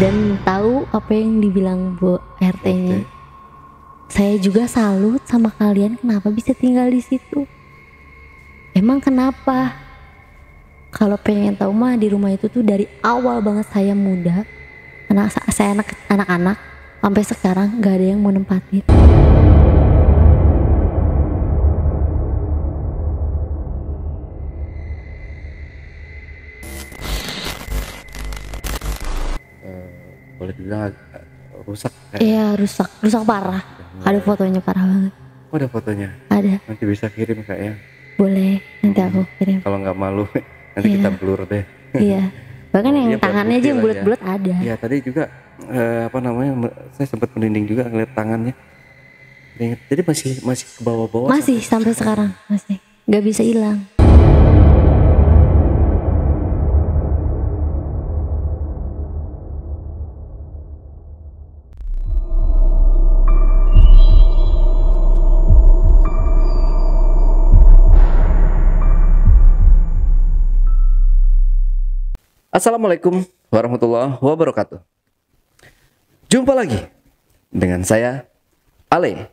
dan tahu apa yang dibilang Bu RT-nya. Saya juga salut sama kalian kenapa bisa tinggal di situ. Emang kenapa? Kalau pengen tahu mah di rumah itu tuh dari awal banget saya muda, anak saya anak anak-anak sampai sekarang nggak ada yang mau nempatin. boleh dibilang uh, rusak kayak. Iya rusak, rusak parah. Ya, ada fotonya parah banget. Oh ada fotonya? Ada. Nanti bisa kirim kak ya. Boleh, nanti aku hmm. kirim. Kalau nggak malu, nanti iya. kita blur deh. Iya. Bahkan iya, yang iya, tangannya aja ya. bulat-bulat ya. ada. Iya tadi juga eh, apa namanya? Saya sempat merinding juga ngeliat tangannya. Jadi masih masih ke bawah-bawah. Masih sampai, sampai sekarang masih nggak bisa hilang. Assalamualaikum warahmatullahi wabarakatuh. Jumpa lagi dengan saya Ale,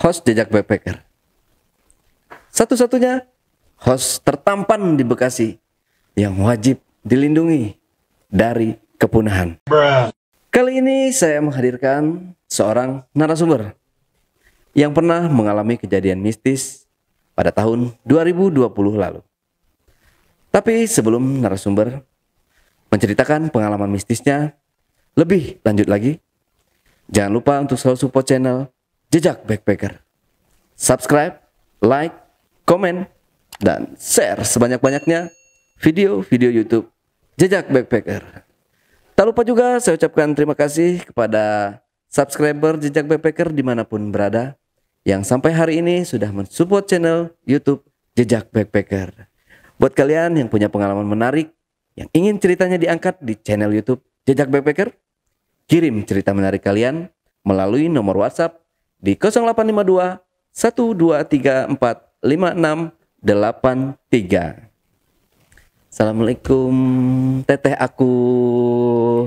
host Jejak Backpacker. Satu-satunya host tertampan di Bekasi yang wajib dilindungi dari kepunahan. Kali ini saya menghadirkan seorang narasumber yang pernah mengalami kejadian mistis pada tahun 2020 lalu. Tapi sebelum narasumber menceritakan pengalaman mistisnya. Lebih lanjut lagi, jangan lupa untuk selalu support channel Jejak Backpacker. Subscribe, like, komen, dan share sebanyak-banyaknya video-video YouTube Jejak Backpacker. Tak lupa juga saya ucapkan terima kasih kepada subscriber Jejak Backpacker dimanapun berada yang sampai hari ini sudah mensupport channel YouTube Jejak Backpacker. Buat kalian yang punya pengalaman menarik yang ingin ceritanya diangkat di channel YouTube Jejak Backpacker, kirim cerita menarik kalian melalui nomor WhatsApp di 0852 1234 Assalamualaikum teteh aku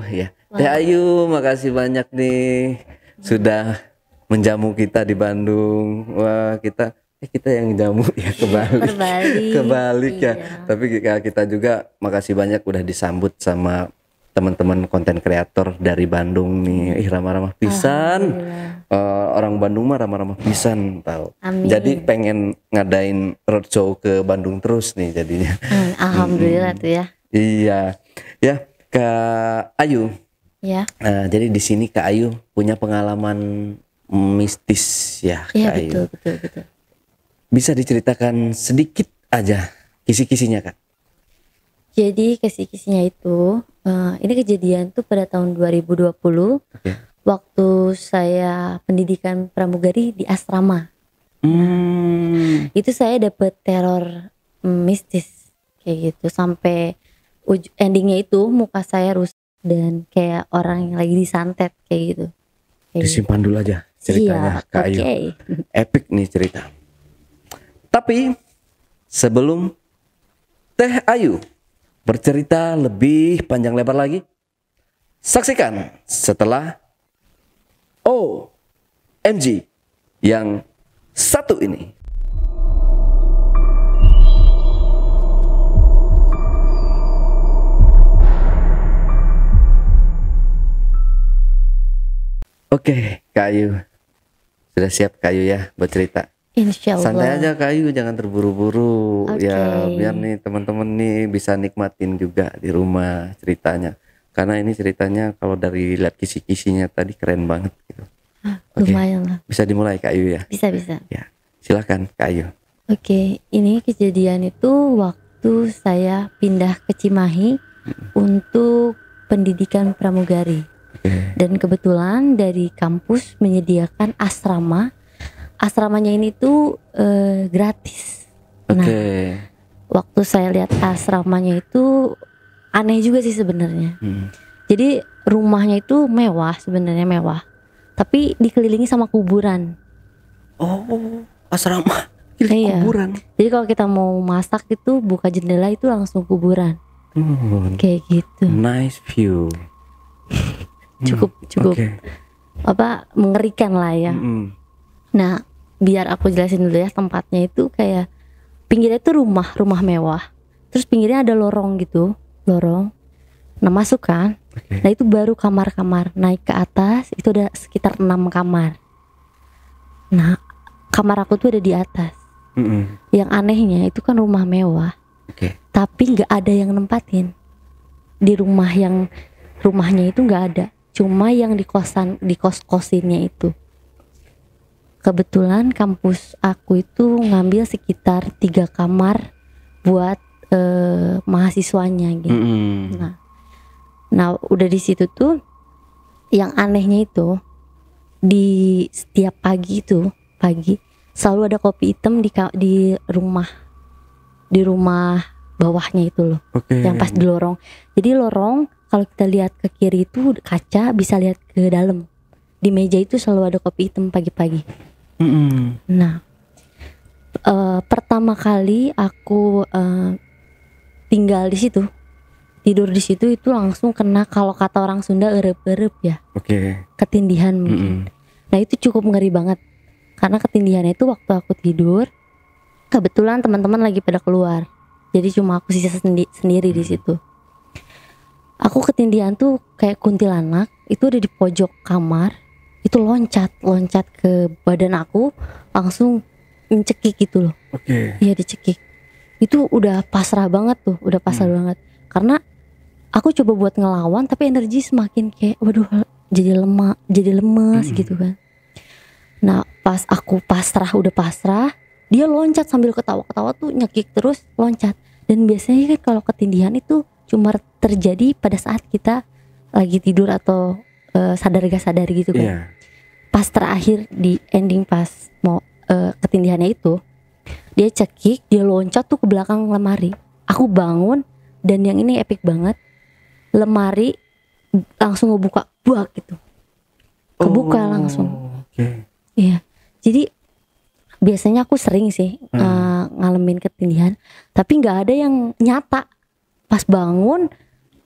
ya. Teh Ayu, makasih banyak nih sudah menjamu kita di Bandung. Wah, kita eh kita yang jamu ya kebalik kebalik, ya iya. tapi kita juga makasih banyak udah disambut sama teman-teman konten kreator dari Bandung nih ih ramah-ramah pisan uh, orang Bandung mah ramah-ramah pisan tahu jadi pengen ngadain roadshow ke Bandung terus nih jadinya hmm, alhamdulillah tuh ya iya ya ke Ayu ya nah, jadi di sini Kak Ayu punya pengalaman mistis ya, ya Ayu betul betul betul bisa diceritakan sedikit aja kisi-kisinya kak? Jadi kisi-kisinya itu uh, ini kejadian tuh pada tahun 2020 okay. waktu saya pendidikan pramugari di asrama. Hmm. Nah, itu saya dapat teror um, mistis kayak gitu sampai endingnya itu muka saya rusak dan kayak orang yang lagi disantet kayak gitu. Kayak Disimpan gitu. dulu aja ceritanya iya, Kak okay. Ayu. Epic nih cerita. Tapi sebelum Teh Ayu bercerita lebih panjang lebar lagi, saksikan setelah OMG yang satu ini. Oke, Kayu. Sudah siap Kayu ya buat cerita? Insya Allah. Santai aja kayu, jangan terburu-buru. Okay. Ya biar nih teman-teman nih bisa nikmatin juga di rumah ceritanya. Karena ini ceritanya kalau dari lihat kisi-kisinya tadi keren banget gitu. Hah, okay. Lumayan lah. Bisa dimulai kayu ya? Bisa bisa. Ya silahkan kayu. Oke, okay. ini kejadian itu waktu saya pindah ke Cimahi hmm. untuk pendidikan pramugari. Okay. Dan kebetulan dari kampus menyediakan asrama asramanya ini tuh uh, gratis. Nah, Oke. waktu saya lihat asramanya itu aneh juga sih sebenarnya. Hmm. Jadi rumahnya itu mewah sebenarnya mewah, tapi dikelilingi sama kuburan. Oh, asrama iya. kuburan. Jadi kalau kita mau masak itu buka jendela itu langsung kuburan. Hmm. Kayak gitu. Nice view. cukup hmm. cukup. Okay. Apa mengerikan lah ya. Hmm. Nah, biar aku jelasin dulu ya tempatnya itu kayak pinggirnya itu rumah rumah mewah terus pinggirnya ada lorong gitu lorong nah masuk kan okay. nah itu baru kamar-kamar naik ke atas itu ada sekitar enam kamar nah kamar aku tuh ada di atas mm -hmm. yang anehnya itu kan rumah mewah okay. tapi nggak ada yang nempatin di rumah yang rumahnya itu nggak ada cuma yang di kosan di kos kosinnya itu kebetulan kampus aku itu ngambil sekitar tiga kamar buat uh, mahasiswanya gitu. Mm -hmm. Nah, nah udah di situ tuh yang anehnya itu di setiap pagi itu pagi selalu ada kopi hitam di di rumah di rumah bawahnya itu loh, okay. yang pas di lorong. Jadi lorong kalau kita lihat ke kiri itu kaca bisa lihat ke dalam. Di meja itu selalu ada kopi hitam pagi-pagi Mm-hmm. Nah, uh, pertama kali aku uh, tinggal di situ, tidur di situ itu langsung kena kalau kata orang Sunda erep-erep ya. Oke. Okay. Ketindihan mungkin. Mm-hmm. Nah, itu cukup ngeri banget. Karena ketindihannya itu waktu aku tidur, kebetulan teman-teman lagi pada keluar. Jadi cuma aku sisa sendi- sendiri di situ. Aku ketindihan tuh kayak kuntilanak, itu ada di pojok kamar itu loncat loncat ke badan aku langsung mencekik gitu loh oke okay. iya dicekik itu udah pasrah banget tuh udah pasrah hmm. banget karena aku coba buat ngelawan tapi energi semakin kayak waduh jadi lemah jadi lemes hmm. gitu kan nah pas aku pasrah udah pasrah dia loncat sambil ketawa-ketawa tuh nyekik terus loncat dan biasanya kan kalau ketindihan itu cuma terjadi pada saat kita lagi tidur atau uh, eh, sadar gak sadar gitu kan. Yeah. Pas terakhir di ending pas mau uh, ketindihannya itu dia cekik, dia loncat tuh ke belakang lemari. Aku bangun dan yang ini epic banget. Lemari langsung ngebuka buak gitu. Kebuka oh, langsung. Okay. Iya. Jadi biasanya aku sering sih hmm. uh, ngalamin ketindihan tapi nggak ada yang nyata pas bangun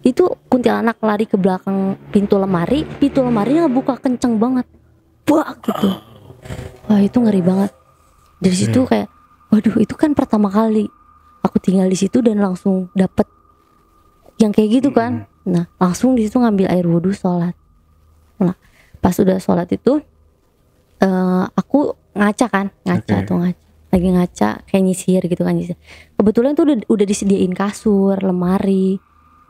itu kuntilanak lari ke belakang pintu lemari pintu lemari nya buka kenceng banget buak gitu wah itu ngeri banget dari situ hmm. kayak waduh itu kan pertama kali aku tinggal di situ dan langsung dapet yang kayak gitu kan hmm. nah langsung di situ ngambil air wudhu sholat nah pas udah sholat itu uh, aku ngaca kan ngaca okay. tuh ngaca lagi ngaca kayak nyisir gitu kan nyisir. kebetulan tuh udah, udah disediain kasur lemari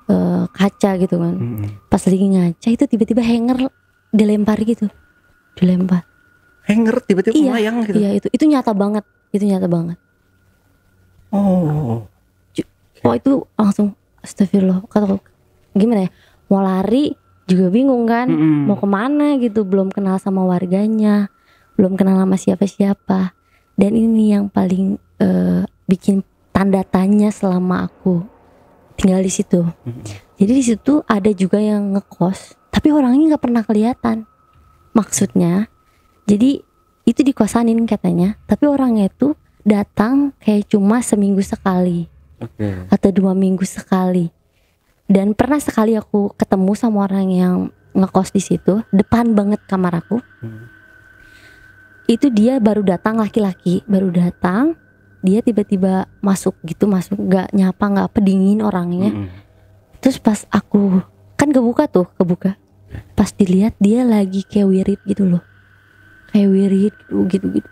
Eh, kaca gitu kan hmm. pas lagi ngaca itu tiba-tiba hanger dilempar gitu dilempar hanger tiba-tiba iya, melayang gitu iya itu itu nyata banget itu nyata banget oh oh itu langsung astagfirullah kata gimana ya mau lari juga bingung kan mm -hmm. mau kemana gitu belum kenal sama warganya belum kenal sama siapa-siapa dan ini yang paling uh, bikin tanda tanya selama aku tinggal di situ. Jadi di situ ada juga yang ngekos, tapi orangnya nggak pernah kelihatan. Maksudnya, jadi itu dikosanin katanya, tapi orangnya itu datang kayak cuma seminggu sekali okay. atau dua minggu sekali. Dan pernah sekali aku ketemu sama orang yang ngekos di situ, depan banget kamar aku. hmm Itu dia baru datang laki-laki, baru datang dia tiba-tiba masuk gitu masuk nggak nyapa nggak dingin orangnya mm -hmm. terus pas aku kan kebuka tuh kebuka pas dilihat dia lagi kayak wirid gitu loh kayak wirid gitu gitu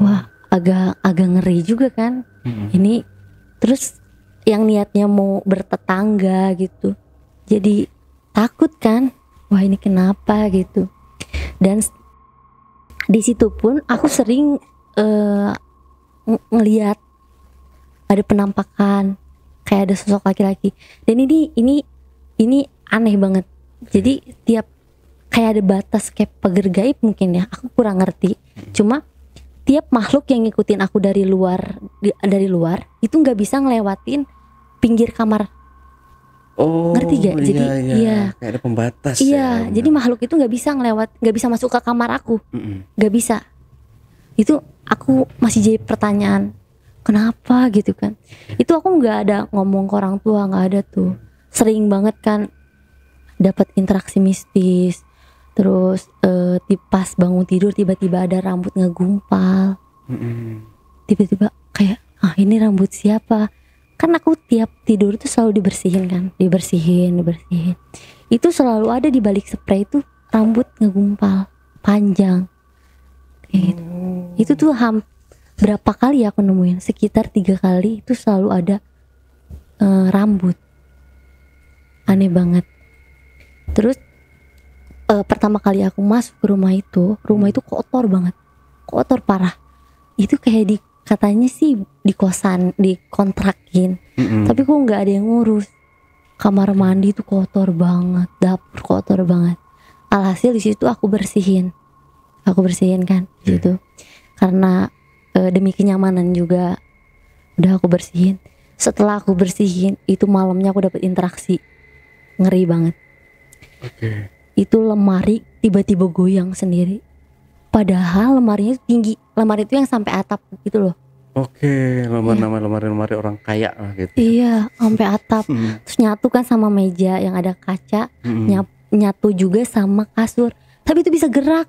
wah agak agak ngeri juga kan mm -hmm. ini terus yang niatnya mau bertetangga gitu jadi takut kan wah ini kenapa gitu dan di situ pun aku sering uh, ng ngelihat ada penampakan kayak ada sosok laki-laki dan ini ini ini aneh banget jadi tiap kayak ada batas kayak pagar gaib mungkin ya aku kurang ngerti cuma tiap makhluk yang ngikutin aku dari luar di, dari luar itu nggak bisa ngelewatin pinggir kamar Oh, ngerti gak? Iya, jadi iya, iya, kayak ada pembatas. Iya, ya, jadi makhluk itu nggak bisa ngelewat, nggak bisa masuk ke kamar aku, nggak mm -mm. bisa itu aku masih jadi pertanyaan kenapa gitu kan itu aku nggak ada ngomong ke orang tua nggak ada tuh sering banget kan dapat interaksi mistis terus uh, eh, pas bangun tidur tiba-tiba ada rambut ngegumpal tiba-tiba kayak ah ini rambut siapa kan aku tiap tidur tuh selalu dibersihin kan dibersihin dibersihin itu selalu ada di balik spray itu rambut ngegumpal panjang kayak gitu hmm itu tuh ham berapa kali ya aku nemuin sekitar tiga kali itu selalu ada uh, rambut aneh banget terus uh, pertama kali aku masuk ke rumah itu rumah itu kotor banget kotor parah itu kayak di katanya sih di kosan dikontrakin mm -hmm. tapi kok nggak ada yang ngurus kamar mandi itu kotor banget dapur kotor banget alhasil di situ aku bersihin aku bersihin kan yeah. gitu karena e, demi kenyamanan juga udah aku bersihin setelah aku bersihin itu malamnya aku dapat interaksi ngeri banget okay. itu lemari tiba-tiba goyang sendiri padahal lemarinya itu tinggi lemari itu yang sampai atap gitu loh oke okay, lemari iya. nama lemari lemari orang kaya lah gitu ya. iya sampai atap hmm. terus nyatu kan sama meja yang ada kaca hmm. nyatu juga sama kasur tapi itu bisa gerak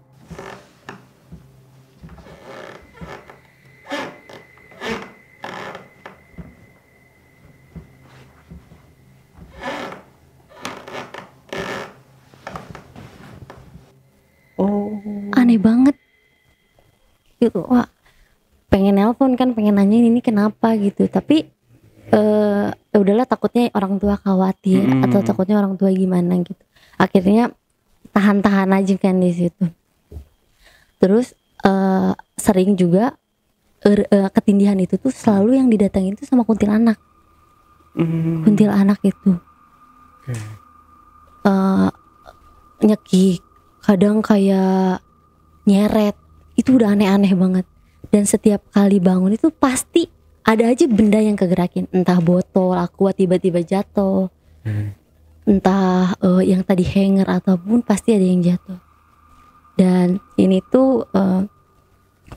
aneh banget gitu wah pengen nelpon kan pengen nanya ini kenapa gitu tapi eh uh, udahlah takutnya orang tua khawatir hmm. atau takutnya orang tua gimana gitu akhirnya tahan-tahan aja kan di situ terus uh, sering juga uh, uh, ketindihan itu tuh selalu yang didatangin itu sama kuntilanak hmm. anak itu okay. uh, eh, nyekik kadang kayak nyeret itu udah aneh-aneh banget dan setiap kali bangun itu pasti ada aja benda yang kegerakin entah botol aqua tiba-tiba jatuh hmm. entah uh, yang tadi hanger ataupun pasti ada yang jatuh dan ini tuh uh,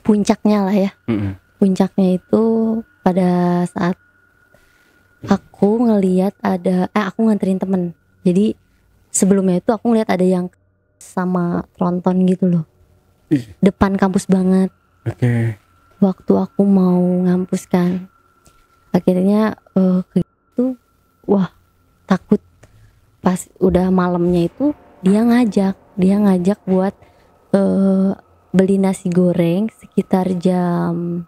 puncaknya lah ya hmm. puncaknya itu pada saat aku ngelihat ada eh aku nganterin temen jadi sebelumnya itu aku ngeliat ada yang sama tronton gitu loh depan kampus banget. Oke. Okay. Waktu aku mau ngampus kan, akhirnya uh, eh, itu, wah takut. Pas udah malamnya itu dia ngajak, dia ngajak buat uh, beli nasi goreng sekitar jam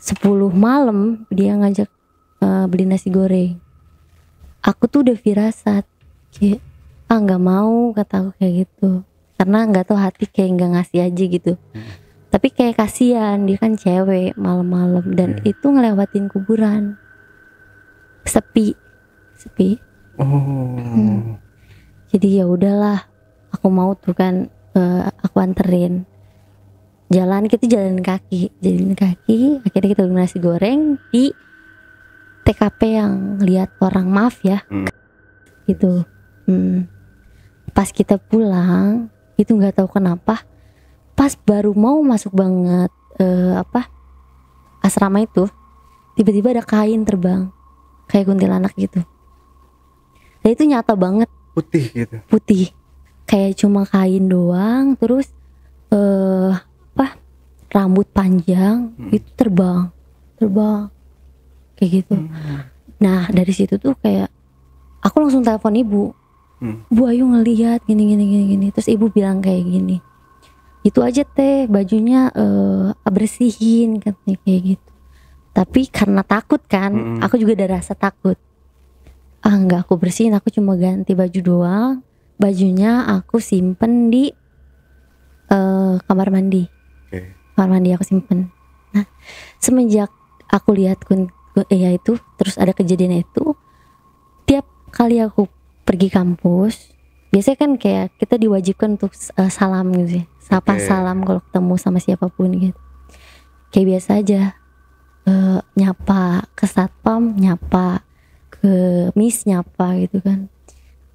10 malam dia ngajak uh, beli nasi goreng. Aku tuh udah firasat, kayak ah nggak mau kata aku kayak gitu karena nggak tahu hati kayak nggak ngasih aja gitu hmm. tapi kayak kasihan dia kan cewek malam-malam dan hmm. itu ngelewatin kuburan sepi sepi oh. hmm. jadi ya udahlah aku mau tuh kan uh, aku anterin jalan kita jalan kaki jalan kaki akhirnya kita beli nasi goreng di TKP yang lihat orang maaf ya hmm. gitu hmm. pas kita pulang itu nggak tahu kenapa pas baru mau masuk banget uh, apa asrama itu tiba-tiba ada kain terbang kayak kuntilanak gitu dan itu nyata banget putih gitu putih kayak cuma kain doang terus uh, apa rambut panjang hmm. itu terbang terbang kayak gitu hmm. nah dari situ tuh kayak aku langsung telepon ibu hmm. Bu Ayu ngelihat gini gini gini gini terus ibu bilang kayak gini itu aja teh bajunya uh, eh, bersihin katanya kayak gitu tapi karena takut kan hmm. aku juga ada rasa takut ah nggak aku bersihin aku cuma ganti baju doang bajunya aku simpen di uh, kamar mandi okay. kamar mandi aku simpen nah semenjak aku lihat kun, kun eh, ya itu terus ada kejadian itu tiap kali aku pergi kampus biasanya kan kayak kita diwajibkan untuk uh, salam gitu sih sapa okay. salam kalau ketemu sama siapapun gitu kayak biasa aja uh, nyapa ke satpam nyapa ke miss nyapa gitu kan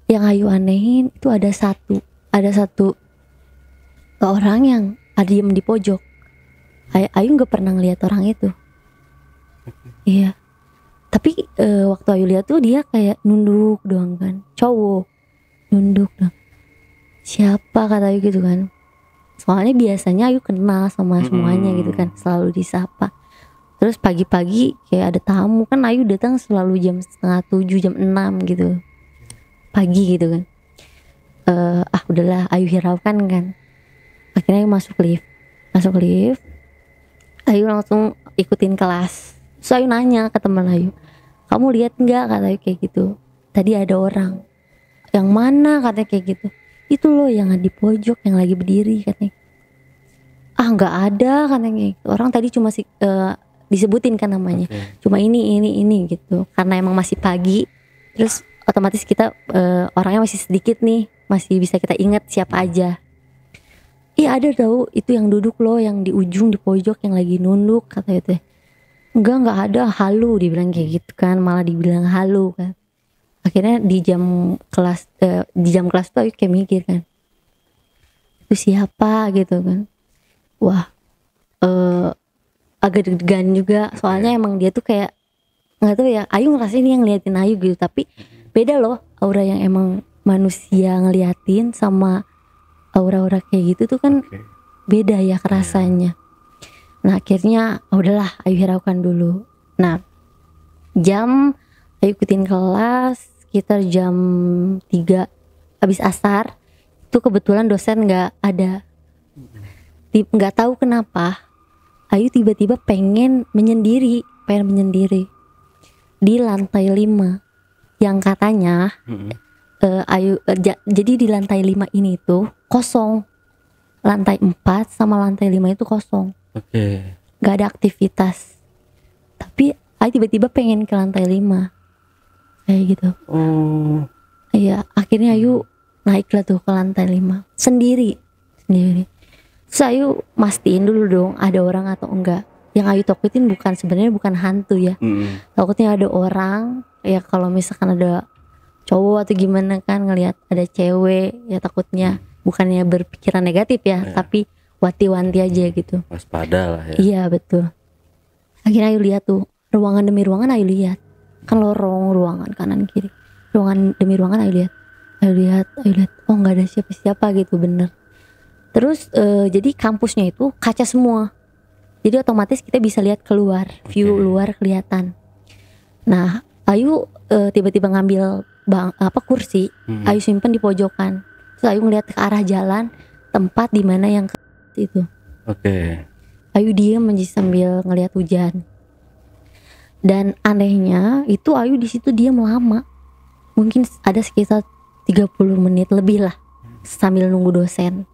yang ayu anehin itu ada satu ada satu orang yang ada di pojok ayu nggak pernah ngeliat orang itu okay. iya tapi uh, waktu Ayu lihat tuh dia kayak nunduk doang kan cowok nunduk doang siapa kata Ayu gitu kan soalnya biasanya Ayu kenal sama semuanya -hmm. gitu kan selalu disapa terus pagi-pagi kayak ada tamu kan Ayu datang selalu jam setengah tujuh jam enam gitu pagi gitu kan uh, ah udahlah Ayu hiraukan kan akhirnya Ayu masuk lift masuk lift Ayu langsung ikutin kelas so Ayu nanya ke teman Ayu kamu lihat nggak kata Ayu kayak gitu tadi ada orang yang mana katanya kayak gitu itu loh yang di pojok yang lagi berdiri katanya ah nggak ada katanya gitu. orang tadi cuma sih eh, uh, disebutin kan namanya okay. cuma ini ini ini gitu karena emang masih pagi terus otomatis kita uh, orangnya masih sedikit nih masih bisa kita ingat siapa aja iya ada tahu itu yang duduk loh yang di ujung di pojok yang lagi nunduk kata itu enggak enggak ada halu dibilang kayak gitu kan malah dibilang halu kan akhirnya di jam kelas eh, di jam kelas tuh kayak mikir kan itu siapa gitu kan wah eh, agak deg-degan juga soalnya iya. emang dia tuh kayak nggak tahu ya Ayu ngerasa ini yang liatin Ayu gitu tapi beda loh aura yang emang manusia ngeliatin sama aura-aura kayak gitu tuh kan okay. beda ya kerasanya iya. Nah akhirnya oh, udahlah Ayu hiraukan dulu. Nah jam Ayu ikutin kelas sekitar jam 3 habis asar itu kebetulan dosen nggak ada nggak tahu kenapa Ayu tiba-tiba pengen menyendiri pengen menyendiri di lantai 5 yang katanya mm -hmm. uh, Ayu uh, jadi di lantai 5 ini tuh kosong lantai 4 sama lantai 5 itu kosong Oke. Okay. Gak ada aktivitas. Tapi ah tiba-tiba pengen ke lantai 5. Kayak gitu. Oh. Iya, akhirnya Ayu naiklah tuh ke lantai 5 sendiri. Sendiri. Terus Ayu mastiin dulu dong ada orang atau enggak. Yang Ayu takutin bukan sebenarnya bukan hantu ya. Mm. Takutnya ada orang ya kalau misalkan ada cowok atau gimana kan ngelihat ada cewek ya takutnya bukannya berpikiran negatif ya, yeah. tapi wanti-wanti aja gitu waspada lah ya iya betul akhirnya ayu lihat tuh ruangan demi ruangan ayu lihat kan lorong ruangan kanan kiri ruangan demi ruangan ayu lihat ayu lihat ayu lihat oh nggak ada siapa-siapa gitu bener terus uh, jadi kampusnya itu kaca semua jadi otomatis kita bisa lihat keluar view okay. luar kelihatan nah ayu tiba eh, tiba-tiba ngambil bang apa kursi hmm. ayu simpen di pojokan terus ayu ngeliat ke arah jalan tempat di mana yang itu. Oke. Okay. Ayu dia aja sambil ngelihat hujan. Dan anehnya itu Ayu di situ dia lama. Mungkin ada sekitar 30 menit lebih lah sambil nunggu dosen.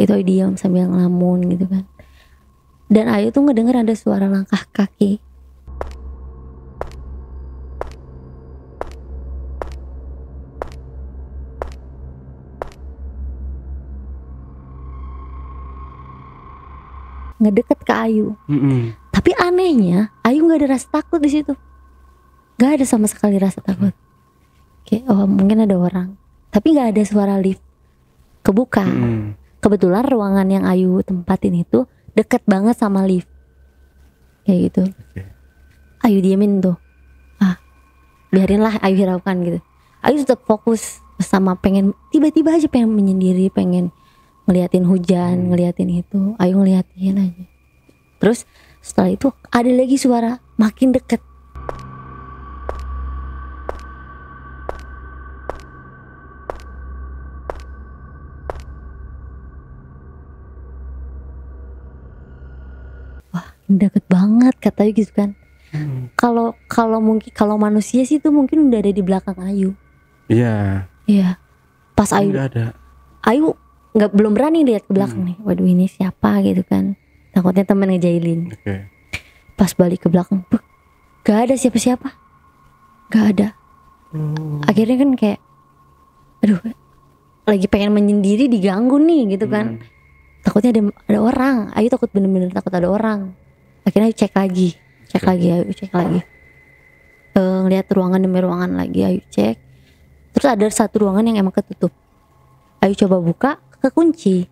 Itu Ayu diam sambil ngelamun gitu kan. Dan Ayu tuh ngedenger ada suara langkah kaki ngedeket ke Ayu. Mm -hmm. Tapi anehnya Ayu nggak ada rasa takut di situ, nggak ada sama sekali rasa takut. Mm -hmm. Kayak oh mungkin ada orang, tapi nggak ada suara lift kebuka. Mm -hmm. Kebetulan ruangan yang Ayu tempatin itu deket banget sama lift, kayak gitu. Okay. Ayu diamin tuh, ah biarinlah Ayu hiraukan gitu. Ayu tetap fokus sama pengen tiba-tiba aja pengen menyendiri, pengen ngeliatin hujan, hmm. ngeliatin itu, ayo ngeliatin aja. Terus setelah itu ada lagi suara makin deket. Wah, deket banget kata Ayu gitu kan. Hmm. Kalau hmm. kalau mungkin kalau manusia sih itu mungkin udah ada di belakang Ayu. Iya. Yeah. Iya. Pas kan Ayu. Udah ada. Ayu nggak belum berani lihat ke belakang hmm. nih waduh ini siapa gitu kan takutnya temen ngejailin okay. pas balik ke belakang gak ada siapa-siapa gak ada hmm. akhirnya kan kayak aduh lagi pengen menyendiri diganggu nih gitu kan hmm. takutnya ada ada orang ayo takut bener-bener takut ada orang akhirnya cek lagi cek okay. lagi ayo cek lagi uh, eh, ngelihat ruangan demi ruangan lagi ayo cek terus ada satu ruangan yang emang ketutup ayo coba buka kekunci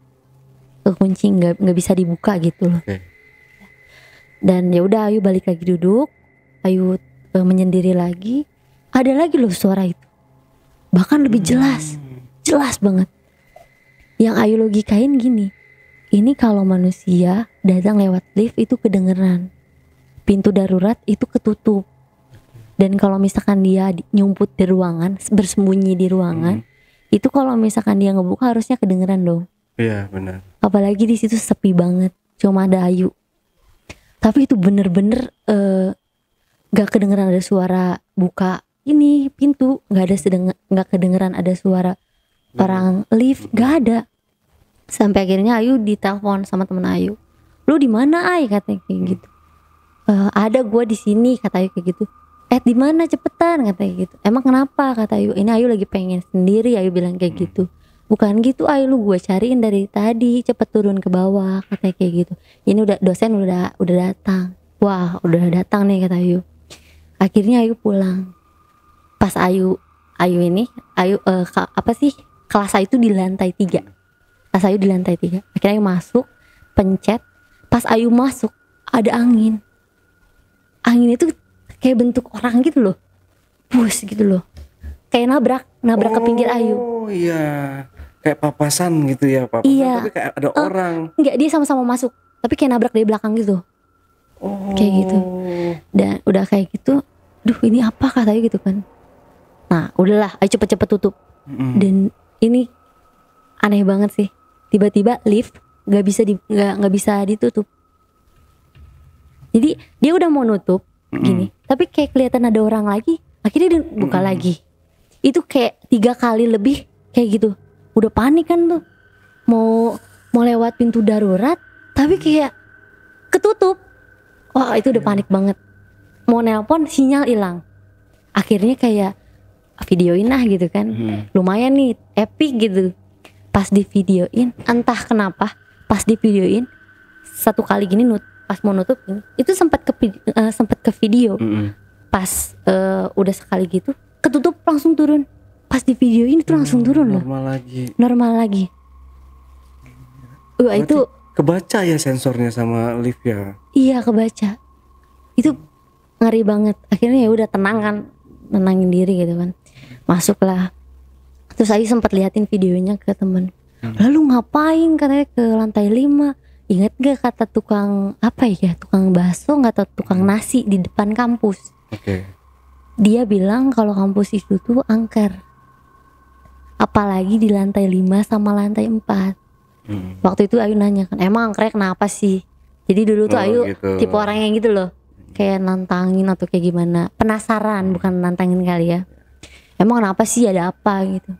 kekunci nggak nggak bisa dibuka gitu loh okay. Hmm. dan ya udah Ayu balik lagi duduk Ayu e, menyendiri lagi ada lagi loh suara itu bahkan lebih hmm. jelas jelas banget yang Ayu logikain gini ini kalau manusia datang lewat lift itu kedengeran pintu darurat itu ketutup dan kalau misalkan dia nyumput di ruangan bersembunyi di ruangan hmm itu kalau misalkan dia ngebuka harusnya kedengeran dong iya benar apalagi di situ sepi banget cuma ada Ayu tapi itu bener-bener uh, eh, gak kedengeran ada suara buka ini pintu gak ada sedeng nggak kedengeran ada suara bener. orang lift gak ada sampai akhirnya Ayu ditelepon sama temen Ayu lu di mana Ay katanya kayak gitu Uh, ada gue di sini kata Ayu kayak gitu eh di mana cepetan kata gitu emang kenapa kata Ayu ini Ayu lagi pengen sendiri Ayu bilang kayak hmm. gitu bukan gitu Ayu lu gue cariin dari tadi cepet turun ke bawah kata kayak gitu ini udah dosen udah udah datang wah udah datang nih kata Ayu akhirnya Ayu pulang pas Ayu Ayu ini Ayu uh, apa sih kelas Ayu itu di lantai tiga kelas Ayu di lantai tiga akhirnya Ayu masuk pencet pas Ayu masuk ada angin angin itu kayak bentuk orang gitu loh bus gitu loh kayak nabrak nabrak oh, ke pinggir oh, ayu oh iya kayak papasan gitu ya papasan iya. tapi kayak ada uh, orang Enggak, dia sama-sama masuk tapi kayak nabrak dari belakang gitu oh. kayak gitu oh. dan udah kayak gitu duh ini apa katanya gitu kan nah udahlah ayo cepet-cepet tutup mm. dan ini aneh banget sih tiba-tiba lift nggak bisa nggak nggak bisa ditutup jadi dia udah mau nutup gini mm. tapi kayak kelihatan ada orang lagi akhirnya dia buka mm. lagi itu kayak tiga kali lebih kayak gitu udah panik kan tuh mau mau lewat pintu darurat tapi kayak ketutup wah itu udah iya. panik banget mau nelpon sinyal hilang akhirnya kayak ah, videoin lah gitu kan Mm. lumayan nih epic gitu pas di videoin entah kenapa pas di videoin satu kali gini nut pas mau nutup itu sempat ke uh, sempat ke video mm -hmm. pas uh, udah sekali gitu ketutup langsung turun pas di video ini tuh langsung hmm, turun normal loh normal lagi normal lagi Wah, itu kebaca ya sensornya sama lift ya iya kebaca itu ngeri banget akhirnya ya udah tenang kan tenangin diri gitu kan masuklah terus Ayu sempat liatin videonya ke temen hmm. lalu ngapain katanya ke lantai 5 ingat gak kata tukang apa ya tukang bakso nggak atau tukang hmm. nasi di depan kampus okay. dia bilang kalau kampus itu tuh angker apalagi di lantai 5 sama lantai 4 hmm. waktu itu Ayu nanya kan emang angker kenapa sih jadi dulu tuh oh, Ayu gitu. tipe orang yang gitu loh kayak nantangin atau kayak gimana penasaran hmm. bukan nantangin kali ya emang kenapa sih ada apa gitu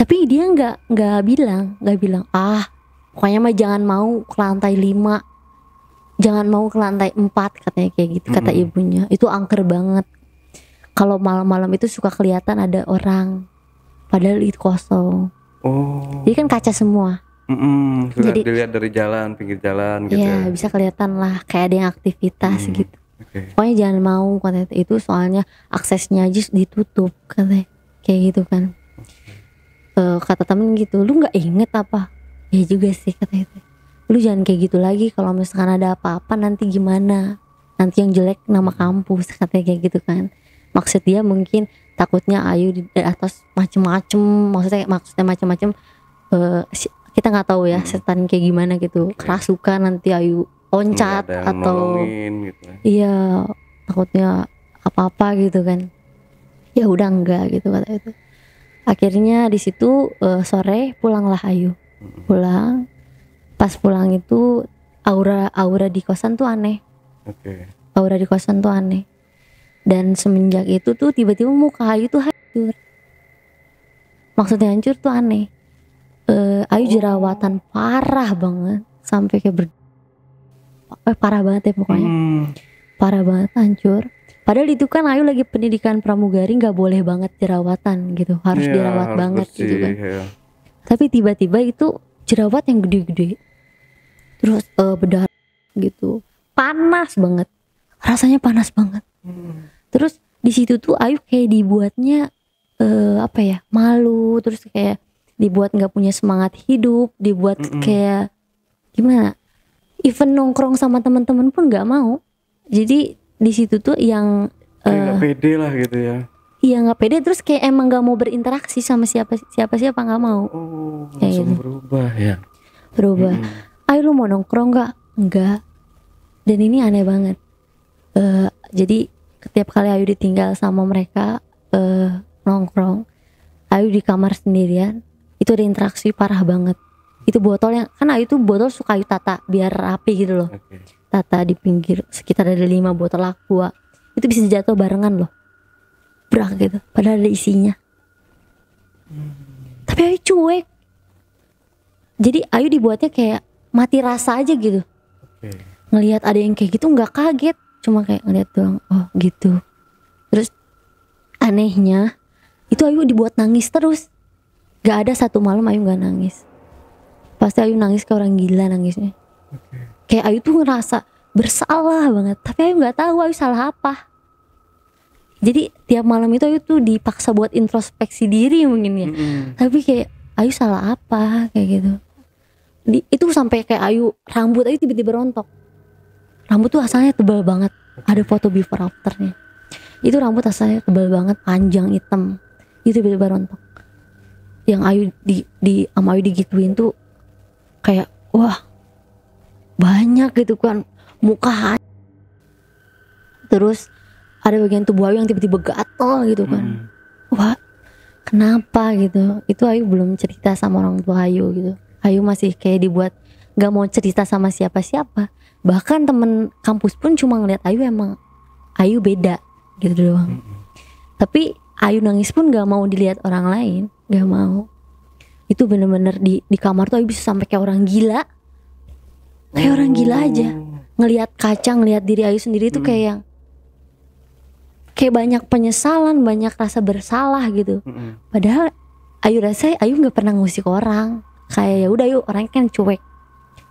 tapi dia nggak nggak bilang nggak bilang ah pokoknya mah jangan mau ke lantai 5 jangan mau ke lantai 4 katanya kayak gitu kata mm -hmm. ibunya itu angker banget kalau malam-malam itu suka kelihatan ada orang padahal itu kosong oh jadi kan kaca semua mm -hmm. jadi dilihat dari jalan pinggir jalan gitu iya, ya bisa kelihatan lah kayak ada yang aktivitas mm, gitu okay. pokoknya jangan mau katanya itu soalnya aksesnya aja ditutup katanya kayak gitu kan okay. Eh, kata temen gitu lu nggak inget apa ya juga sih kata itu lu jangan kayak gitu lagi kalau misalkan ada apa-apa nanti gimana nanti yang jelek nama kampus katanya kayak gitu kan maksud dia mungkin takutnya Ayu di eh, atas macem-macem maksudnya maksudnya macem-macem uh, kita nggak tahu ya hmm. setan kayak gimana gitu okay. kerasukan nanti Ayu loncat atau gitu. Ya. iya takutnya apa-apa gitu kan ya udah enggak gitu kata itu akhirnya di situ uh, sore pulanglah Ayu pulang pas pulang itu aura aura di kosan tuh aneh okay. aura di kosan tuh aneh dan semenjak itu tuh tiba-tiba muka Ayu tuh hancur maksudnya hancur tuh aneh uh, Ayu oh. jerawatan parah banget sampai kayak ber eh, parah banget ya pokoknya hmm. parah banget hancur padahal itu kan Ayu lagi pendidikan pramugari nggak boleh banget jerawatan gitu harus yeah, dirawat harus banget gitu kan yeah tapi tiba-tiba itu jerawat yang gede-gede terus uh, berdarah gitu panas banget rasanya panas banget hmm. terus di situ tuh Ayu kayak dibuatnya uh, apa ya malu terus kayak dibuat nggak punya semangat hidup dibuat mm -mm. kayak gimana even nongkrong sama teman-teman pun nggak mau jadi di situ tuh yang uh, pede lah gitu ya iya nggak pede terus kayak emang nggak mau berinteraksi sama siapa siapa siapa nggak mau oh, kayak gitu. berubah ya berubah hmm. ayo lu mau nongkrong nggak nggak dan ini aneh banget uh, jadi setiap kali Ayu ditinggal sama mereka uh, nongkrong Ayu di kamar sendirian itu ada interaksi parah banget itu botol yang kan Ayu tuh botol suka Ayu tata biar rapi gitu loh okay. tata di pinggir sekitar ada lima botol aqua itu bisa jatuh barengan loh gebrak gitu padahal ada isinya tapi Ayu cuek jadi Ayu dibuatnya kayak mati rasa aja gitu okay. ngelihat ada yang kayak gitu nggak kaget cuma kayak ngeliat doang oh gitu terus anehnya itu Ayu dibuat nangis terus gak ada satu malam Ayu gak nangis pasti Ayu nangis ke orang gila nangisnya okay. kayak Ayu tuh ngerasa bersalah banget tapi Ayu nggak tahu Ayu salah apa jadi tiap malam itu Ayu tuh dipaksa buat introspeksi diri mungkin ya mm -hmm. tapi kayak Ayu salah apa kayak gitu di, itu sampai kayak Ayu rambut Ayu tiba-tiba rontok rambut tuh asalnya tebal banget ada foto before afternya itu rambut asalnya tebal banget panjang hitam itu tiba-tiba rontok yang Ayu di di sama Ayu digituin tuh kayak wah banyak gitu kan muka terus ada bagian tubuh Ayu yang tiba-tiba gatel gitu kan hmm. wah kenapa gitu itu Ayu belum cerita sama orang tua Ayu gitu Ayu masih kayak dibuat gak mau cerita sama siapa-siapa bahkan temen kampus pun cuma ngeliat Ayu emang Ayu beda gitu doang hmm. tapi Ayu nangis pun gak mau dilihat orang lain gak mau itu bener-bener di di kamar tuh Ayu bisa sampai kayak orang gila kayak orang gila aja oh. ngelihat kaca ngelihat diri Ayu sendiri tuh kayak hmm. yang kayak banyak penyesalan banyak rasa bersalah gitu mm-hmm. padahal Ayu rasa Ayu nggak pernah ngusik orang kayak ya udah yuk orang kan cuek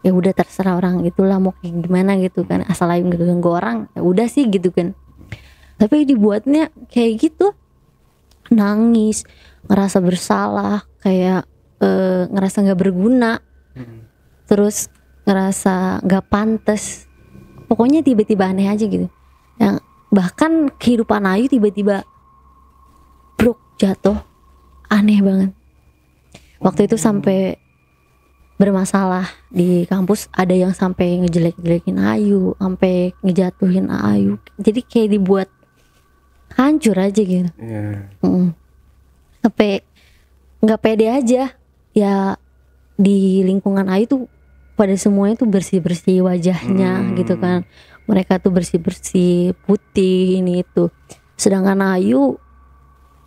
ya udah terserah orang itulah mau kayak gimana gitu kan asal Ayu nggak ganggu orang ya udah sih gitu kan tapi dibuatnya kayak gitu nangis ngerasa bersalah kayak e, ngerasa nggak berguna mm-hmm. terus ngerasa nggak pantas pokoknya tiba-tiba aneh aja gitu yang bahkan kehidupan Ayu tiba-tiba bruk jatuh aneh banget waktu itu sampai bermasalah di kampus ada yang sampai ngejelek-jelekin Ayu sampai ngejatuhin Ayu jadi kayak dibuat hancur aja gitu yeah. sampai nggak pede aja ya di lingkungan Ayu tuh pada semuanya tuh bersih bersih wajahnya hmm. gitu kan mereka tuh bersih bersih putih ini itu sedangkan Ayu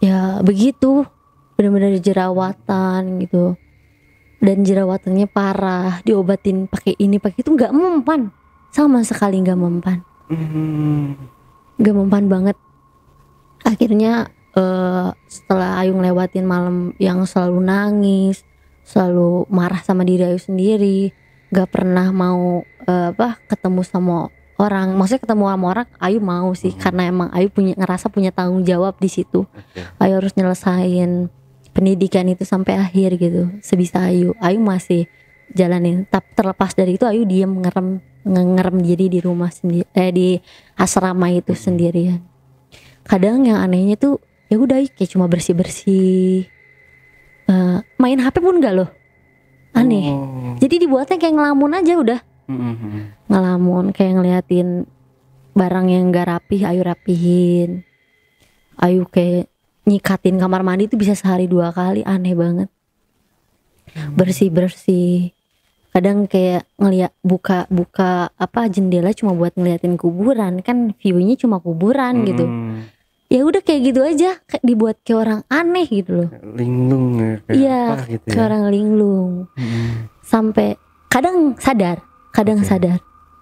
ya begitu benar-benar jerawatan gitu dan jerawatannya parah diobatin pakai ini pakai itu nggak mempan sama sekali nggak mempan hmm. nggak mempan banget akhirnya uh, setelah Ayu ngelewatin malam yang selalu nangis selalu marah sama diri Ayu sendiri nggak pernah mau uh, apa ketemu sama orang maksudnya ketemu sama orang Ayu mau sih hmm. karena emang Ayu punya ngerasa punya tanggung jawab di situ okay. Ayu harus nyelesain pendidikan itu sampai akhir gitu sebisa Ayu Ayu masih jalanin tapi terlepas dari itu Ayu diem ngerem ngerem diri di rumah sendiri eh di asrama itu hmm. sendirian kadang yang anehnya tuh ya udah kayak cuma bersih bersih uh, main HP pun enggak loh aneh oh. jadi dibuatnya kayak ngelamun aja udah hmm ngelamun kayak ngeliatin barang yang gak rapih ayo rapihin ayo kayak nyikatin kamar mandi itu bisa sehari dua kali aneh banget bersih bersih kadang kayak ngeliat buka buka apa jendela cuma buat ngeliatin kuburan kan viewnya cuma kuburan hmm. gitu ya udah kayak gitu aja kayak dibuat kayak orang aneh gitu loh linglung ya, kayak ya, apa gitu ya. orang linglung hmm. sampai kadang sadar kadang okay. sadar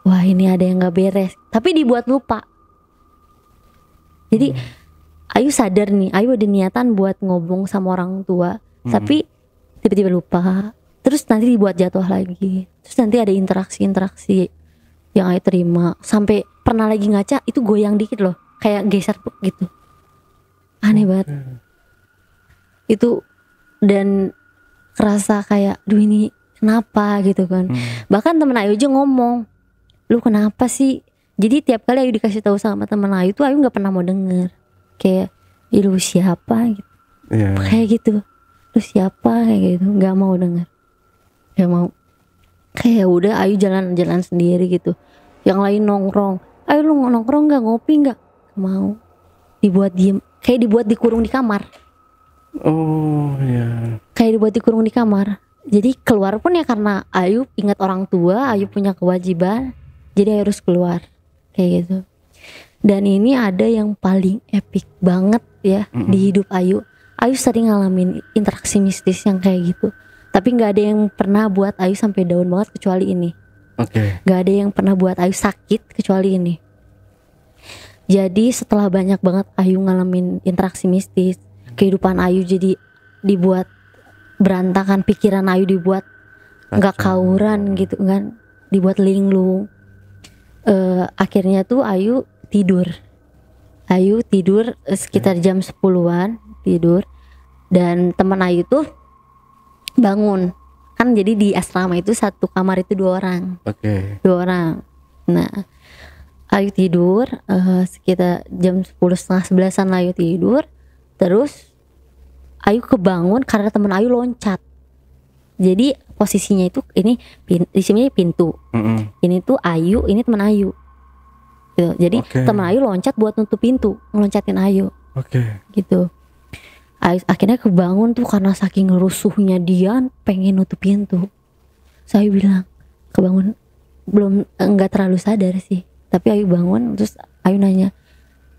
wah ini ada yang nggak beres tapi dibuat lupa jadi hmm. Ayu sadar nih Ayu ada niatan buat ngobrol sama orang tua hmm. tapi tiba-tiba lupa terus nanti dibuat jatuh lagi terus nanti ada interaksi-interaksi yang Ayu terima sampai pernah lagi ngaca itu goyang dikit loh kayak geser gitu aneh banget itu dan kerasa kayak duh ini kenapa gitu kan hmm. bahkan temen Ayu aja ngomong lu kenapa sih jadi tiap kali Ayu dikasih tahu sama temen Ayu tuh Ayu nggak pernah mau denger kayak lu siapa gitu yeah. kayak gitu lu siapa kayak gitu nggak mau denger nggak mau kayak udah Ayu jalan-jalan sendiri gitu yang lain nongkrong Ayu lu nongkrong nggak ngopi nggak mau dibuat diem kayak dibuat dikurung di kamar oh iya yeah. kayak dibuat dikurung di kamar jadi keluar pun ya karena Ayu ingat orang tua Ayu punya kewajiban jadi harus keluar kayak gitu dan ini ada yang paling epic banget ya mm -hmm. di hidup Ayu Ayu sering ngalamin interaksi mistis yang kayak gitu tapi nggak ada yang pernah buat Ayu sampai daun banget kecuali ini Oke. Okay. Gak ada yang pernah buat Ayu sakit kecuali ini. Jadi setelah banyak banget Ayu ngalamin interaksi mistis, kehidupan Ayu jadi dibuat berantakan pikiran Ayu dibuat nggak kauran gitu kan dibuat linglung uh, akhirnya tuh Ayu tidur Ayu tidur sekitar jam 10-an tidur dan teman Ayu tuh bangun kan jadi di asrama itu satu kamar itu dua orang okay. dua orang nah Ayu tidur uh, sekitar jam sepuluh setengah sebelasan Ayu tidur terus Ayu kebangun karena temen Ayu loncat jadi posisinya itu ini pin, di sini pintu mm -hmm. ini tuh Ayu ini temen Ayu gitu jadi okay. teman Ayu loncat buat nutup pintu ngeloncatin Ayu oke okay. gitu akhirnya kebangun tuh karena saking rusuhnya Dian pengen nutup pintu so bilang kebangun belum enggak terlalu sadar sih tapi Ayu bangun terus Ayu nanya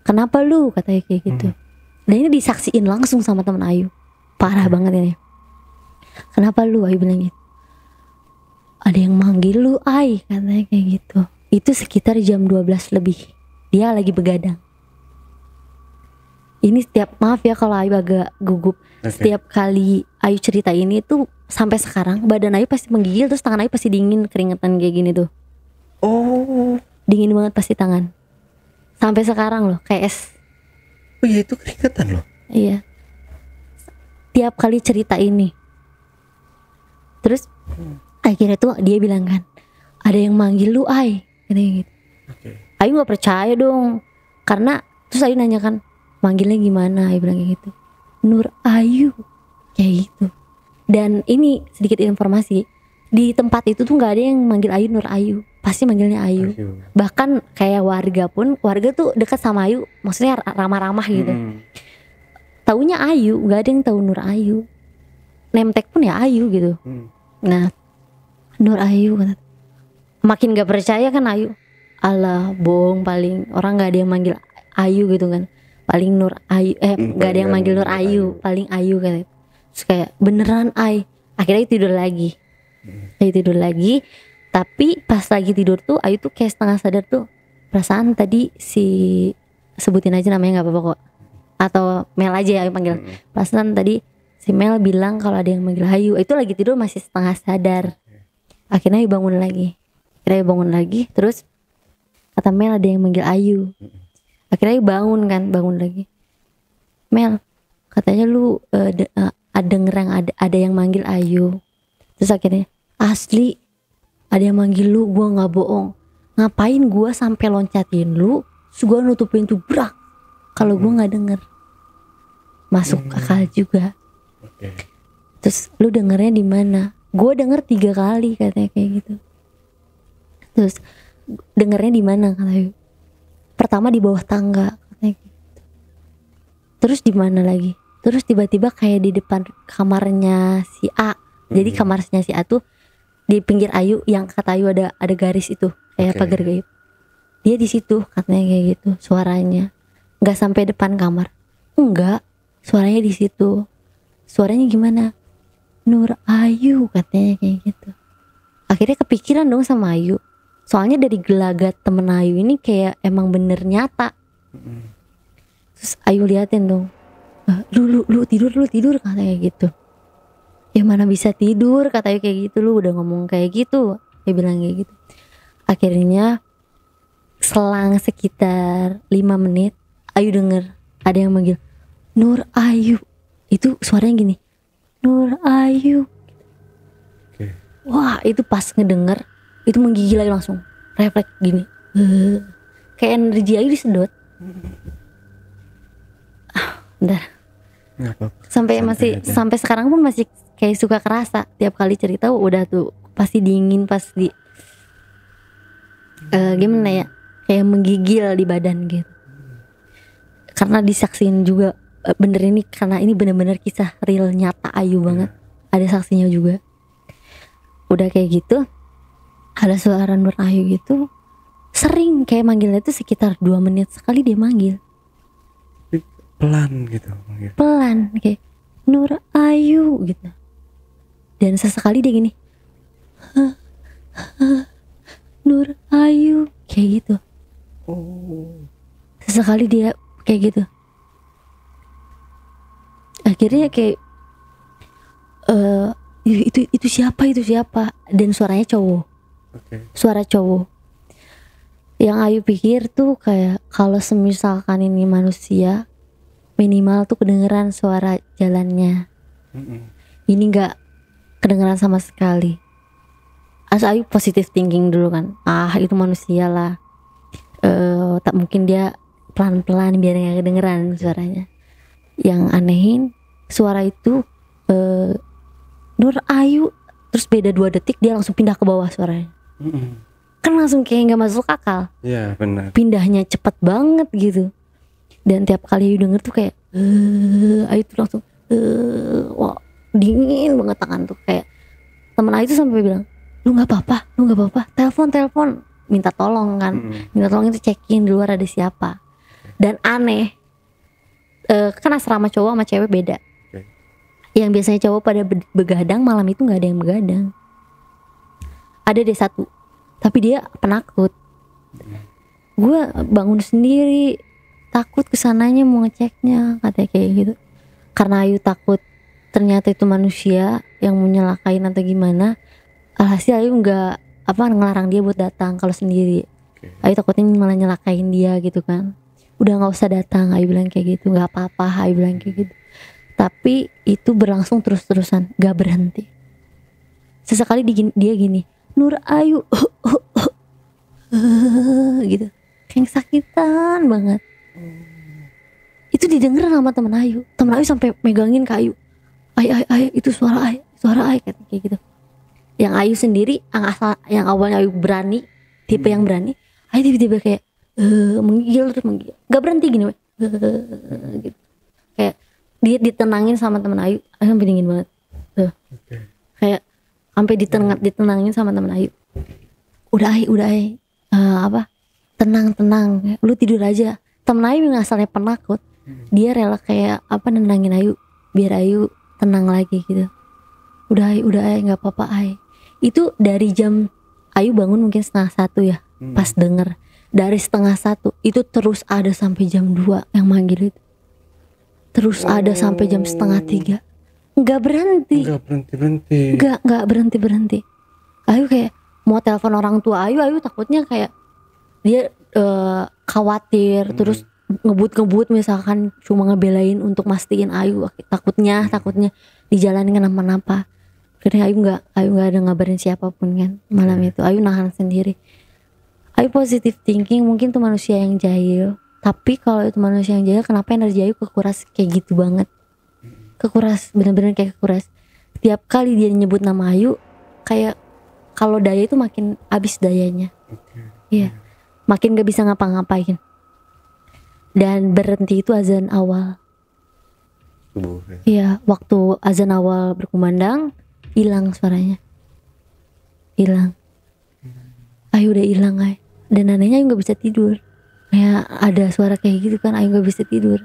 kenapa lu Katanya kayak gitu mm. Mm-hmm. dan nah, ini disaksiin langsung sama temen Ayu parah banget ini kenapa lu ay bilang gitu ada yang manggil lu Ay katanya kayak gitu itu sekitar jam 12 lebih dia lagi begadang ini setiap maaf ya kalau Ayu agak gugup okay. setiap kali Ayu cerita ini tuh sampai sekarang badan Ayu pasti menggigil terus tangan Ayu pasti dingin keringetan kayak gini tuh oh dingin banget pasti tangan sampai sekarang loh kayak es oh iya itu keringetan loh iya tiap kali cerita ini terus hmm. akhirnya tuh dia bilang kan ada yang manggil lu ay gitu gitu okay. Ayu nggak percaya dong karena terus Ayu nanya kan manggilnya gimana Ayu bilang kayak gitu Nur Ayu kayak gitu dan ini sedikit informasi di tempat itu tuh nggak ada yang manggil Ayu Nur Ayu pasti manggilnya Ayu. Ayu. Bahkan kayak warga pun warga tuh dekat sama Ayu, maksudnya ramah-ramah gitu. Hmm taunya Ayu nggak ada yang tahu Nur Ayu nemtek pun ya Ayu gitu hmm. nah Nur Ayu makin gak percaya kan Ayu Allah bohong paling orang nggak ada yang manggil Ayu gitu kan paling Nur Ayu eh hmm, nggak ada yang manggil Nur Ayu, Ayu. paling Ayu kan Terus kayak beneran Ay akhirnya tidur lagi hmm. Ayu tidur lagi tapi pas lagi tidur tuh Ayu tuh kayak setengah sadar tuh perasaan tadi si sebutin aja namanya nggak apa-apa kok atau Mel aja yang panggil hmm. Plasan tadi si Mel bilang kalau ada yang manggil Hayu itu lagi tidur masih setengah sadar iya. akhirnya Ayu bangun lagi akhirnya Ayu bangun lagi terus kata Mel ada yang manggil Ayu akhirnya Ayu bangun kan bangun lagi Mel katanya lu uh, de, uh, ada ngerang ada ada yang manggil Ayu terus akhirnya asli ada yang manggil lu gua nggak bohong ngapain gua sampai loncatin lu terus nutupin tuh brak kalau gue hmm. nggak denger masuk hmm. akal juga okay. terus lu dengernya di mana gue denger tiga kali katanya kayak gitu terus dengernya di mana katanya pertama di bawah tangga katanya gitu. terus di mana lagi terus tiba-tiba kayak di depan kamarnya si A hmm. jadi kamarnya si A tuh di pinggir Ayu yang kata Ayu ada ada garis itu kayak okay. pagar gaib dia di situ katanya kayak gitu suaranya nggak sampai depan kamar enggak suaranya di situ suaranya gimana Nur Ayu katanya kayak gitu akhirnya kepikiran dong sama Ayu soalnya dari gelagat temen Ayu ini kayak emang bener nyata terus Ayu liatin dong eh, lu lu lu tidur lu tidur katanya gitu ya mana bisa tidur kata Ayu kayak gitu lu udah ngomong kayak gitu dia bilang kayak gitu akhirnya selang sekitar 5 menit Ayu denger ada yang manggil Nur Ayu itu suaranya gini Nur Ayu okay. wah itu pas ngedenger itu menggigil lagi langsung refleks gini kayak energi Ayu disedot ah, sampai, sampai masih aja. sampai sekarang pun masih kayak suka kerasa tiap kali cerita udah tuh pasti dingin pasti uh, gimana ya kayak menggigil di badan gitu karena disaksin juga eh, bener ini karena ini bener-bener kisah real nyata Ayu iya. banget yeah. ada saksinya juga udah kayak gitu ada suara Nur Ayu gitu sering kayak manggilnya itu sekitar dua menit sekali dia manggil pelan gitu manggil. pelan kayak Nur Ayu gitu dan sesekali dia gini Nur Ayu kayak gitu oh. sesekali dia kayak gitu akhirnya kayak uh, itu itu siapa itu siapa dan suaranya cowok okay. suara cowok yang Ayu pikir tuh kayak kalau semisalkan ini manusia minimal tuh kedengeran suara jalannya mm -mm. ini nggak kedengeran sama sekali As Ayu positif thinking dulu kan ah itu manusia lah uh, tak mungkin dia pelan-pelan biar nggak kedengeran suaranya yang anehin suara itu eh, Nur Ayu terus beda dua detik dia langsung pindah ke bawah suaranya mm -hmm. kan langsung kayak nggak masuk akal Iya yeah, benar pindahnya cepet banget gitu dan tiap kali Ayu denger tuh kayak eh Ayu tuh langsung eh wah dingin banget tangan tuh kayak temen Ayu tuh sampai bilang lu nggak apa-apa lu nggak apa-apa telepon telepon minta tolong kan mm -hmm. minta tolong itu cekin di luar ada siapa dan aneh uh, kan asrama cowok sama cewek beda okay. yang biasanya cowok pada begadang malam itu nggak ada yang begadang ada deh satu tapi dia penakut gue bangun sendiri takut kesananya mau ngeceknya katanya kayak gitu karena Ayu takut ternyata itu manusia yang mau atau gimana alhasil Ayu nggak apa ngelarang dia buat datang kalau sendiri okay. takutnya malah nyelakain dia gitu kan udah nggak usah datang Ayu bilang kayak gitu nggak apa-apa Ayu bilang kayak gitu tapi itu berlangsung terus-terusan gak berhenti sesekali di, dia gini Nur Ayu uh, gitu kayak sakitan banget itu didengar sama temen Ayu temen Ayu sampai megangin kayu. Ayu ay ay ay itu suara ay suara ay kayak gitu yang Ayu sendiri yang asal yang awalnya Ayu berani tipe yang berani Ayu tiba-tiba kayak uh, eh, menggigil terus menggigil gak berhenti gini uh, gitu kayak dia ditenangin sama temen Ayu ayo sampai dingin banget tuh eh, okay. kayak sampai ditenang ditenangin sama temen Ayu udah Ayu udah Ayu uh, apa tenang tenang lu tidur aja temen Ayu yang asalnya penakut hmm. dia rela kayak apa nenangin Ayu biar Ayu tenang lagi gitu udah Ayu udah Ayu nggak apa-apa Ayu itu dari jam Ayu bangun mungkin setengah satu ya hmm. pas denger dari setengah satu itu terus ada sampai jam dua yang manggil itu terus oh. ada sampai jam setengah oh. tiga nggak berhenti nggak berhenti berhenti nggak nggak berhenti berhenti ayu kayak mau telepon orang tua ayu ayu takutnya kayak dia uh, khawatir hmm. terus ngebut-ngebut misalkan cuma ngebelain untuk mastiin Ayu takutnya hmm. takutnya di jalan kenapa-napa karena Ayu nggak Ayu nggak ada ngabarin siapapun kan malam hmm. itu Ayu nahan sendiri Ayu positive thinking mungkin tuh manusia yang jahil tapi kalau itu manusia yang jahil kenapa energi Ayu kekuras kayak gitu banget kekuras bener-bener kayak kekuras Setiap kali dia nyebut nama Ayu kayak kalau daya itu makin abis dayanya okay. Iya. makin gak bisa ngapa-ngapain dan berhenti itu azan awal iya iya waktu azan awal berkumandang hilang suaranya hilang Ayu udah hilang ay dan anehnya Ayu nggak bisa tidur kayak ada suara kayak gitu kan Ayu nggak bisa tidur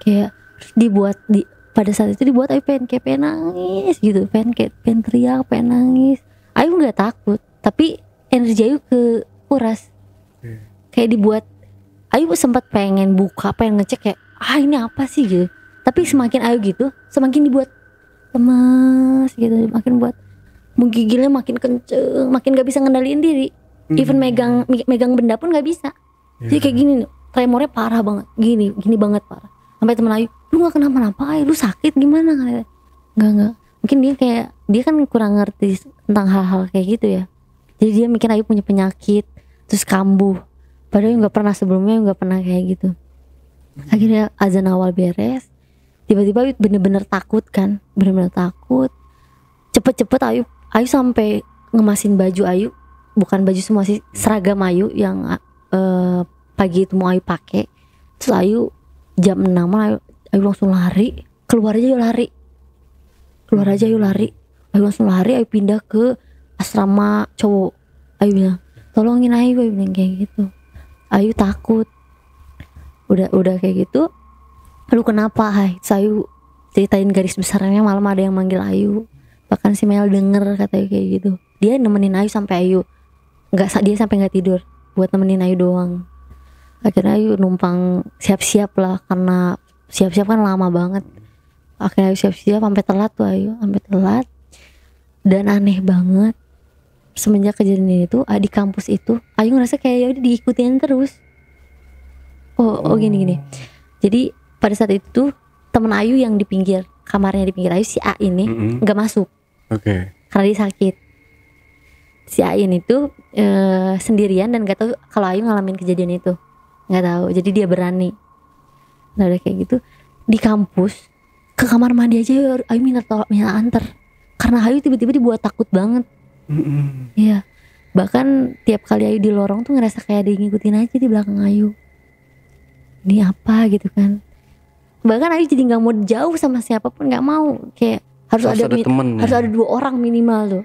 kayak dibuat di pada saat itu dibuat Ayu pengen kayak pengen nangis gitu pengen kayak pengen teriak pengen nangis Ayu nggak takut tapi energi Ayu ke kuras hmm. kayak dibuat Ayu sempat pengen buka pengen ngecek kayak ah ini apa sih gitu tapi semakin Ayu gitu semakin dibuat lemas gitu makin buat menggigilnya makin kenceng makin gak bisa ngendaliin diri hmm. even megang megang benda pun nggak bisa yeah. jadi iya. kayak gini tremornya parah banget gini gini banget parah sampai temen Ayu lu nggak kenapa-napa Ayu lu sakit gimana nggak nggak mungkin dia kayak dia kan kurang ngerti tentang hal-hal kayak gitu ya jadi dia mikir Ayu punya penyakit terus kambuh padahal nggak pernah sebelumnya nggak pernah kayak gitu hmm. akhirnya azan awal beres tiba-tiba Ayu bener-bener takut kan bener-bener takut cepet-cepet Ayu Ayu sampai ngemasin baju Ayu bukan baju semua sih hmm. seragam Ayu yang uh, pagi itu mau Ayu pakai terus Ayu jam enam Ayu, Ayu langsung lari keluar aja yuk lari keluar aja yuk lari Ayu langsung lari Ayu pindah ke asrama cowok Ayu bilang tolongin Ayu Ayu bilang kayak gitu Ayu takut udah udah kayak gitu lu kenapa Hai Ayu ceritain garis besarnya malam ada yang manggil Ayu bahkan si Mel denger kata kayak gitu dia nemenin Ayu sampai Ayu nggak dia sampai nggak tidur buat nemenin Ayu doang akhirnya Ayu numpang siap-siap lah karena siap-siap kan lama banget akhirnya Ayu siap-siap sampai telat tuh Ayu sampai telat dan aneh banget semenjak kejadian itu di kampus itu Ayu ngerasa kayak ya diikutin terus oh oh gini gini jadi pada saat itu teman Ayu yang di pinggir kamarnya di pinggir Ayu si A ini nggak mm -hmm. masuk okay. karena dia sakit si Ain itu e, sendirian dan gak tahu kalau Ayu ngalamin kejadian itu nggak tahu jadi dia berani nah udah kayak gitu di kampus ke kamar mandi aja Ayu minta tolak minta antar karena Ayu tiba-tiba dibuat takut banget iya mm bahkan tiap kali Ayu di lorong tuh ngerasa kayak ada yang ngikutin aja di belakang Ayu ini apa gitu kan bahkan Ayu jadi nggak mau jauh sama siapapun nggak mau kayak harus, harus ada, ada temen, harus ya. ada dua orang minimal tuh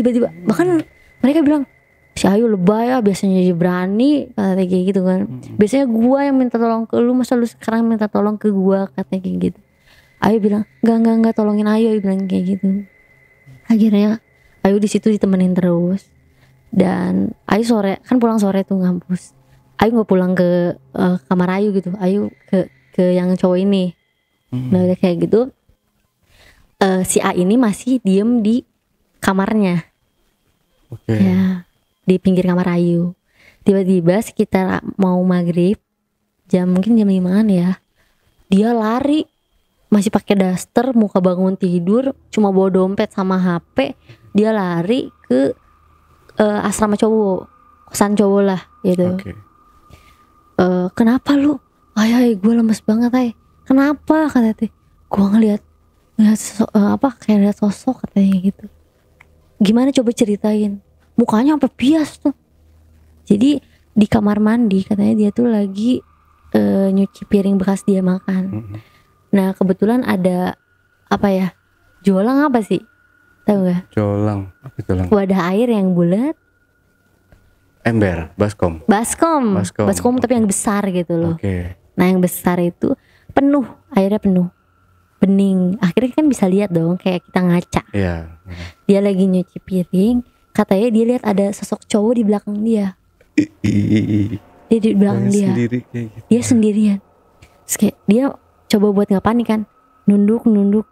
tiba-tiba hmm. bahkan mereka bilang si Ayu lebay ya biasanya jadi berani kata kayak gitu kan hmm. biasanya gua yang minta tolong ke lu masa lu sekarang minta tolong ke gua kata kayak gitu Ayu bilang enggak enggak enggak tolongin Ayu Ayu bilang kayak gitu akhirnya Ayu di situ ditemenin terus dan Ayu sore kan pulang sore tuh ngampus Ayu nggak pulang ke uh, kamar Ayu gitu Ayu ke ke yang cowok ini hmm. nah kayak gitu uh, si A ini masih diem di kamarnya okay. Iya. ya di pinggir kamar Ayu tiba-tiba sekitar mau maghrib jam mungkin jam limaan ya dia lari masih pakai daster muka bangun tidur cuma bawa dompet sama HP dia lari ke uh, asrama cowok kosan cowok lah gitu okay. uh, eh, kenapa lu ay ay gue lemes banget ay kenapa kata teh gue ngeliat ngeliat sosok, uh, apa kayak ngeliat sosok katanya gitu gimana coba ceritain mukanya apa bias tuh jadi di kamar mandi katanya dia tuh lagi uh, nyuci piring bekas dia makan nah kebetulan ada apa ya jolang apa sih tahu nggak jolang apa jolang wadah air yang bulat ember baskom baskom baskom, baskom tapi yang besar gitu loh okay. nah yang besar itu penuh airnya penuh bening akhirnya kan bisa lihat dong kayak kita ngaca yeah. dia lagi nyuci piring katanya dia lihat ada sosok cowok di belakang dia dia di belakang dia sendiri, gitu. dia sendirian terus kayak dia coba buat ngapain kan nunduk nunduk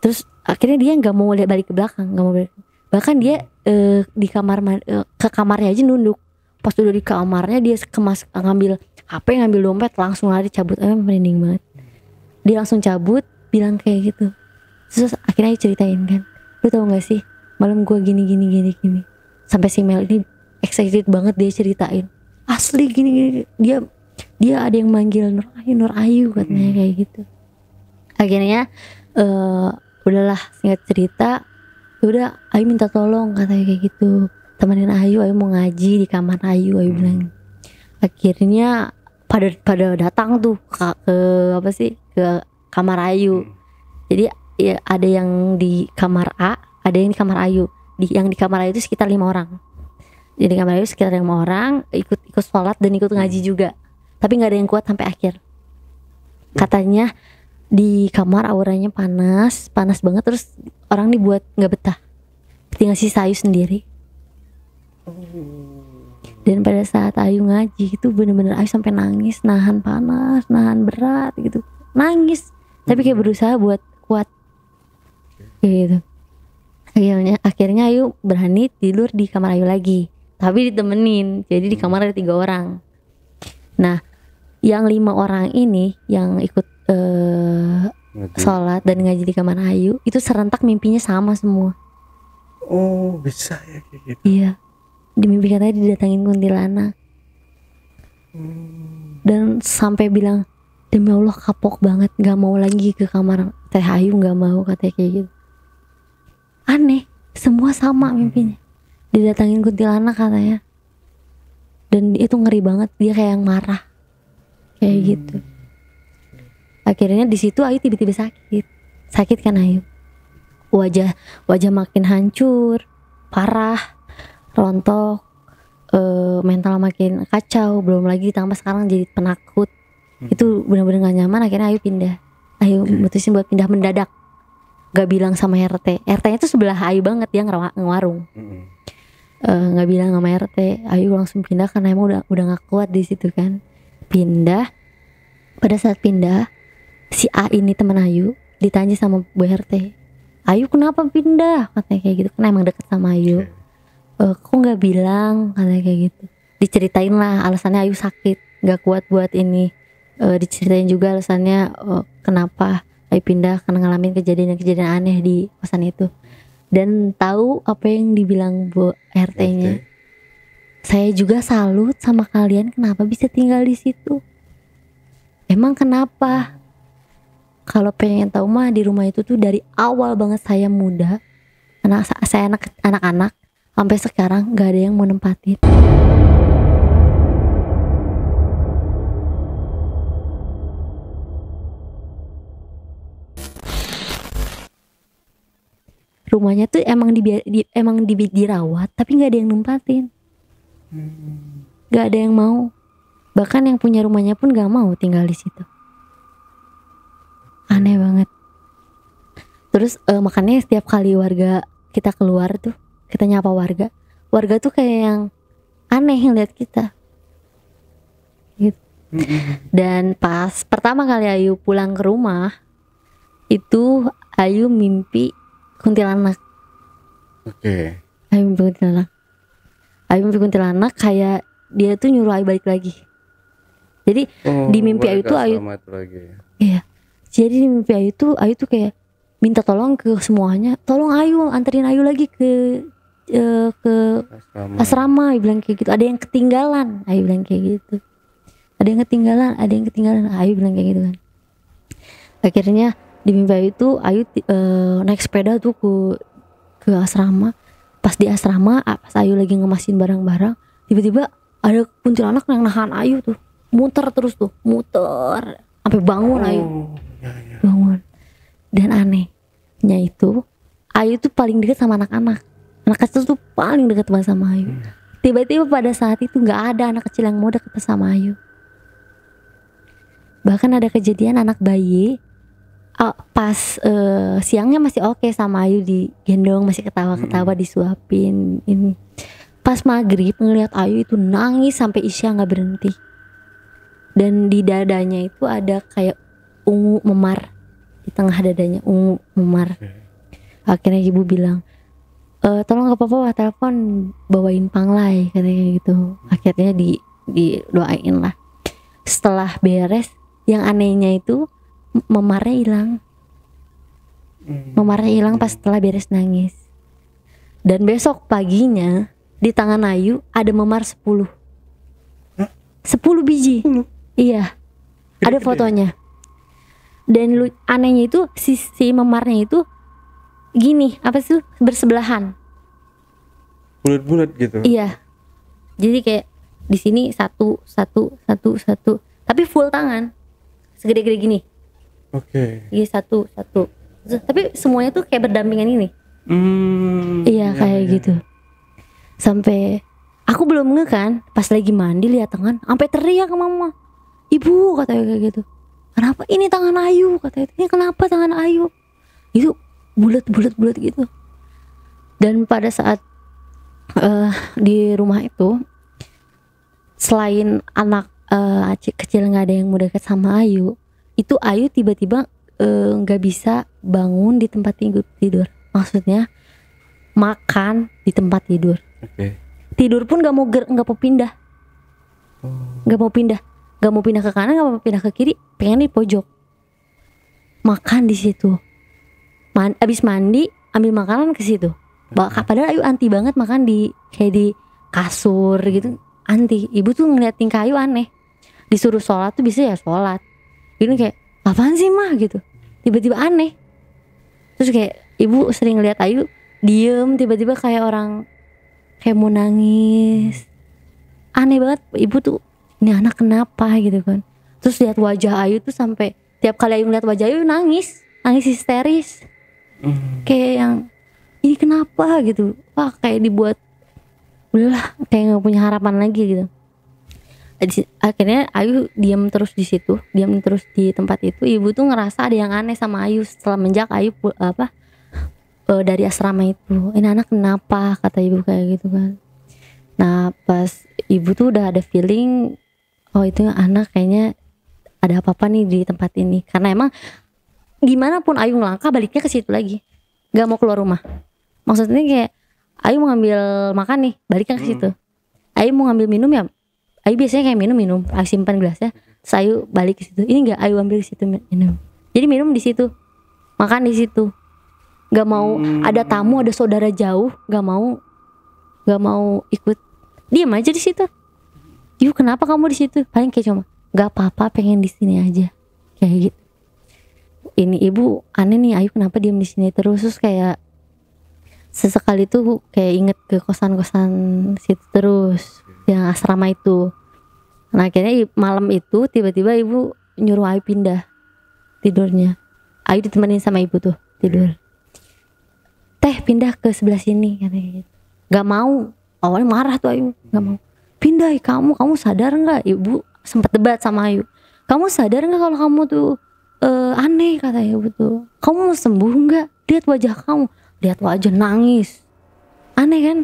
terus akhirnya dia nggak mau lihat balik ke belakang nggak mau balik. bahkan dia eh, di kamar uh, ke kamarnya aja nunduk pas udah di kamarnya dia kemas ngambil HP ngambil dompet langsung lari cabut eh merinding banget dia langsung cabut bilang kayak gitu terus akhirnya ceritain kan lu tau gak sih malam gue gini gini gini gini sampai si Mel ini excited banget dia ceritain asli gini gini dia dia ada yang manggil Nur Ayu Nur Ayu katanya hmm. kayak gitu akhirnya uh, udahlah singkat cerita ya udah Ayu minta tolong katanya kayak gitu temenin Ayu Ayu mau ngaji di kamar Ayu Ayu hmm. bilang akhirnya pada pada datang tuh ke, ke apa sih ke kamar Ayu. Hmm. Jadi ya, ada yang di kamar A, ada yang di kamar Ayu. Di yang di kamar Ayu itu sekitar lima orang. Jadi kamar Ayu sekitar lima orang ikut ikut sholat dan ikut ngaji hmm. juga. Tapi nggak ada yang kuat sampai akhir. Hmm. Katanya di kamar auranya panas, panas banget terus orang dibuat nggak betah. Tinggal si Ayu sendiri. Dan pada saat Ayu ngaji itu bener-bener Ayu sampai nangis, nahan panas, nahan berat gitu. Nangis tapi kayak hmm. berusaha buat kuat kayak gitu akhirnya akhirnya Ayu berani tidur di kamar Ayu lagi tapi ditemenin jadi di hmm. kamar ada tiga orang nah yang lima orang ini yang ikut uh, sholat dan ngaji di kamar Ayu itu serentak mimpinya sama semua oh bisa ya kayak gitu iya di mimpi katanya didatangin kuntilanak hmm. dan sampai bilang demi Allah kapok banget nggak mau lagi ke kamar Teh Ayu nggak mau katanya kayak gitu aneh semua sama hmm. mimpinya didatangin kuntilanak katanya dan itu ngeri banget dia kayak yang marah kayak hmm. gitu akhirnya di situ Ayu tiba-tiba sakit sakit kan Ayu wajah wajah makin hancur parah rontok e, mental makin kacau belum lagi ditambah sekarang jadi penakut hmm. itu benar-benar gak nyaman akhirnya Ayu pindah Ayu hmm. mutusin buat pindah mendadak gak bilang sama RT RT-nya tuh sebelah Ayu banget yang ngewarung hmm. uh, eh, gak bilang sama RT Ayu langsung pindah karena emang udah udah gak kuat di situ kan pindah pada saat pindah si A ini teman Ayu ditanya sama Bu RT Ayu kenapa pindah katanya kayak gitu karena emang deket sama Ayu Uh, kok nggak bilang katanya kayak gitu diceritain lah alasannya Ayu sakit nggak kuat buat ini uh, diceritain juga alasannya uh, kenapa Ayu pindah karena ngalamin kejadian-kejadian aneh di kosan itu dan tahu apa yang dibilang Bu RT-nya. RT. Saya juga salut sama kalian kenapa bisa tinggal di situ. Emang kenapa? Kalau pengen tahu mah di rumah itu tuh dari awal banget saya muda, anak saya anak anak-anak sampai sekarang nggak ada yang mau nempatin. rumahnya tuh emang di, di emang di, dirawat tapi nggak ada yang nempatin hmm. nggak ada yang mau bahkan yang punya rumahnya pun nggak mau tinggal di situ hmm. aneh banget terus uh, makanya setiap kali warga kita keluar tuh kita nyapa warga warga tuh kayak yang aneh ngeliat kita gitu hmm. dan pas pertama kali Ayu pulang ke rumah itu Ayu mimpi kuntilanak oke okay. mimpi kuntilanak Ayu mimpi kuntilanak kayak dia tuh nyuruh Ayo balik lagi jadi oh, di mimpi Ayo tuh Ayo lagi. iya jadi di mimpi Ayu tuh Ayu tuh kayak minta tolong ke semuanya tolong Ayo anterin Ayo lagi ke uh, ke asrama. asrama Ayu bilang kayak gitu ada yang ketinggalan Ayo bilang kayak gitu ada yang ketinggalan ada yang ketinggalan Ayo bilang kayak gitu kan akhirnya di mimpi itu Ayu uh, naik sepeda tuh ke ke asrama pas di asrama pas Ayu lagi ngemasin barang-barang tiba-tiba ada kuntilanak yang nahan Ayu tuh muter terus tuh muter sampai bangun oh, Ayu ya, ya. bangun dan anehnya itu Ayu tuh paling dekat sama anak-anak anak kecil tuh paling dekat banget sama Ayu hmm. tiba-tiba pada saat itu nggak ada anak kecil yang mau deket sama Ayu bahkan ada kejadian anak bayi uh, pas uh, siangnya masih oke okay sama Ayu digendong masih ketawa-ketawa hmm. disuapin ini pas maghrib ngelihat Ayu itu nangis sampai Isya nggak berhenti dan di dadanya itu ada kayak ungu memar di tengah dadanya ungu memar akhirnya ibu bilang e, tolong gak apa-apa telepon bawain panglai katanya gitu akhirnya di doain lah setelah beres yang anehnya itu memarnya hilang hmm. memarnya hilang pas setelah beres nangis dan besok paginya di tangan Ayu ada memar 10 10 biji iya ada ya? fotonya dan lu, anehnya itu si, si memarnya itu gini apa sih bersebelahan bulat-bulat gitu iya jadi kayak di sini satu satu satu satu tapi full tangan segede-gede gini Oke. Okay. Iya satu satu. Tapi semuanya tuh kayak berdampingan ini. Hmm, iya, iya kayak ya. gitu. Sampai aku belum nge kan, pas lagi mandi lihat tangan, sampai teriak ke mama. Ibu katanya kayak gitu. Kenapa ini tangan Ayu katanya? Ini kenapa tangan Ayu? Itu bulat bulat bulat gitu. Dan pada saat uh, di rumah itu selain anak uh, kecil nggak ada yang mau deket sama Ayu, itu Ayu tiba-tiba eh, nggak -tiba, uh, bisa bangun di tempat tidur maksudnya makan di tempat tidur okay. tidur pun nggak mau nggak mau pindah oh. nggak mau pindah nggak mau pindah ke kanan nggak mau pindah ke kiri pengen di pojok makan di situ Man, abis mandi ambil makanan ke situ hmm. padahal Ayu anti banget makan di kayak di kasur gitu anti ibu tuh ngeliatin kayu aneh disuruh sholat tuh bisa ya sholat ini kayak apaan sih mah gitu tiba-tiba aneh terus kayak ibu sering lihat Ayu diem tiba-tiba kayak orang kayak mau nangis aneh banget ibu tuh ini anak kenapa gitu kan terus lihat wajah Ayu tuh sampai tiap kali Ayu ngeliat wajah Ayu nangis nangis histeris mm. kayak yang ini kenapa gitu wah kayak dibuat udah kayak nggak punya harapan lagi gitu akhirnya Ayu diam terus di situ diam terus di tempat itu ibu tuh ngerasa ada yang aneh sama Ayu setelah menjak Ayu apa eh, dari asrama itu ini anak kenapa kata ibu kayak gitu kan nah pas ibu tuh udah ada feeling oh itu anak kayaknya ada apa-apa nih di tempat ini karena emang gimana pun Ayu ngelangkah baliknya ke situ lagi gak mau keluar rumah maksudnya kayak Ayu mau ngambil makan nih baliknya ke hmm. situ hmm. Ayu mau ngambil minum ya Ayu biasanya kayak minum-minum, Ayu simpan gelasnya, Sayu balik ke situ. Ini enggak Ayu ambil ke situ minum. Jadi minum di situ, makan di situ. Gak mau hmm. ada tamu, ada saudara jauh, gak mau, gak mau ikut. Diam aja di situ. Yuk kenapa kamu di situ? Paling kayak cuma gak apa-apa, pengen di sini aja, kayak gitu. Ini ibu aneh nih, Ayu kenapa diam di sini terus? Terus kayak sesekali tuh kayak inget ke kosan-kosan situ terus yang asrama itu nah akhirnya malam itu tiba-tiba ibu nyuruh Ayu pindah tidurnya Ayu ditemenin sama ibu tuh tidur hmm. teh pindah ke sebelah sini katanya gitu. nggak mau awalnya marah tuh Ayu Gak mau pindah kamu kamu sadar nggak ibu sempat debat sama Ayu kamu sadar nggak kalau kamu tuh uh, aneh katanya ibu tuh kamu mau sembuh nggak lihat wajah kamu lihat wajah nangis aneh kan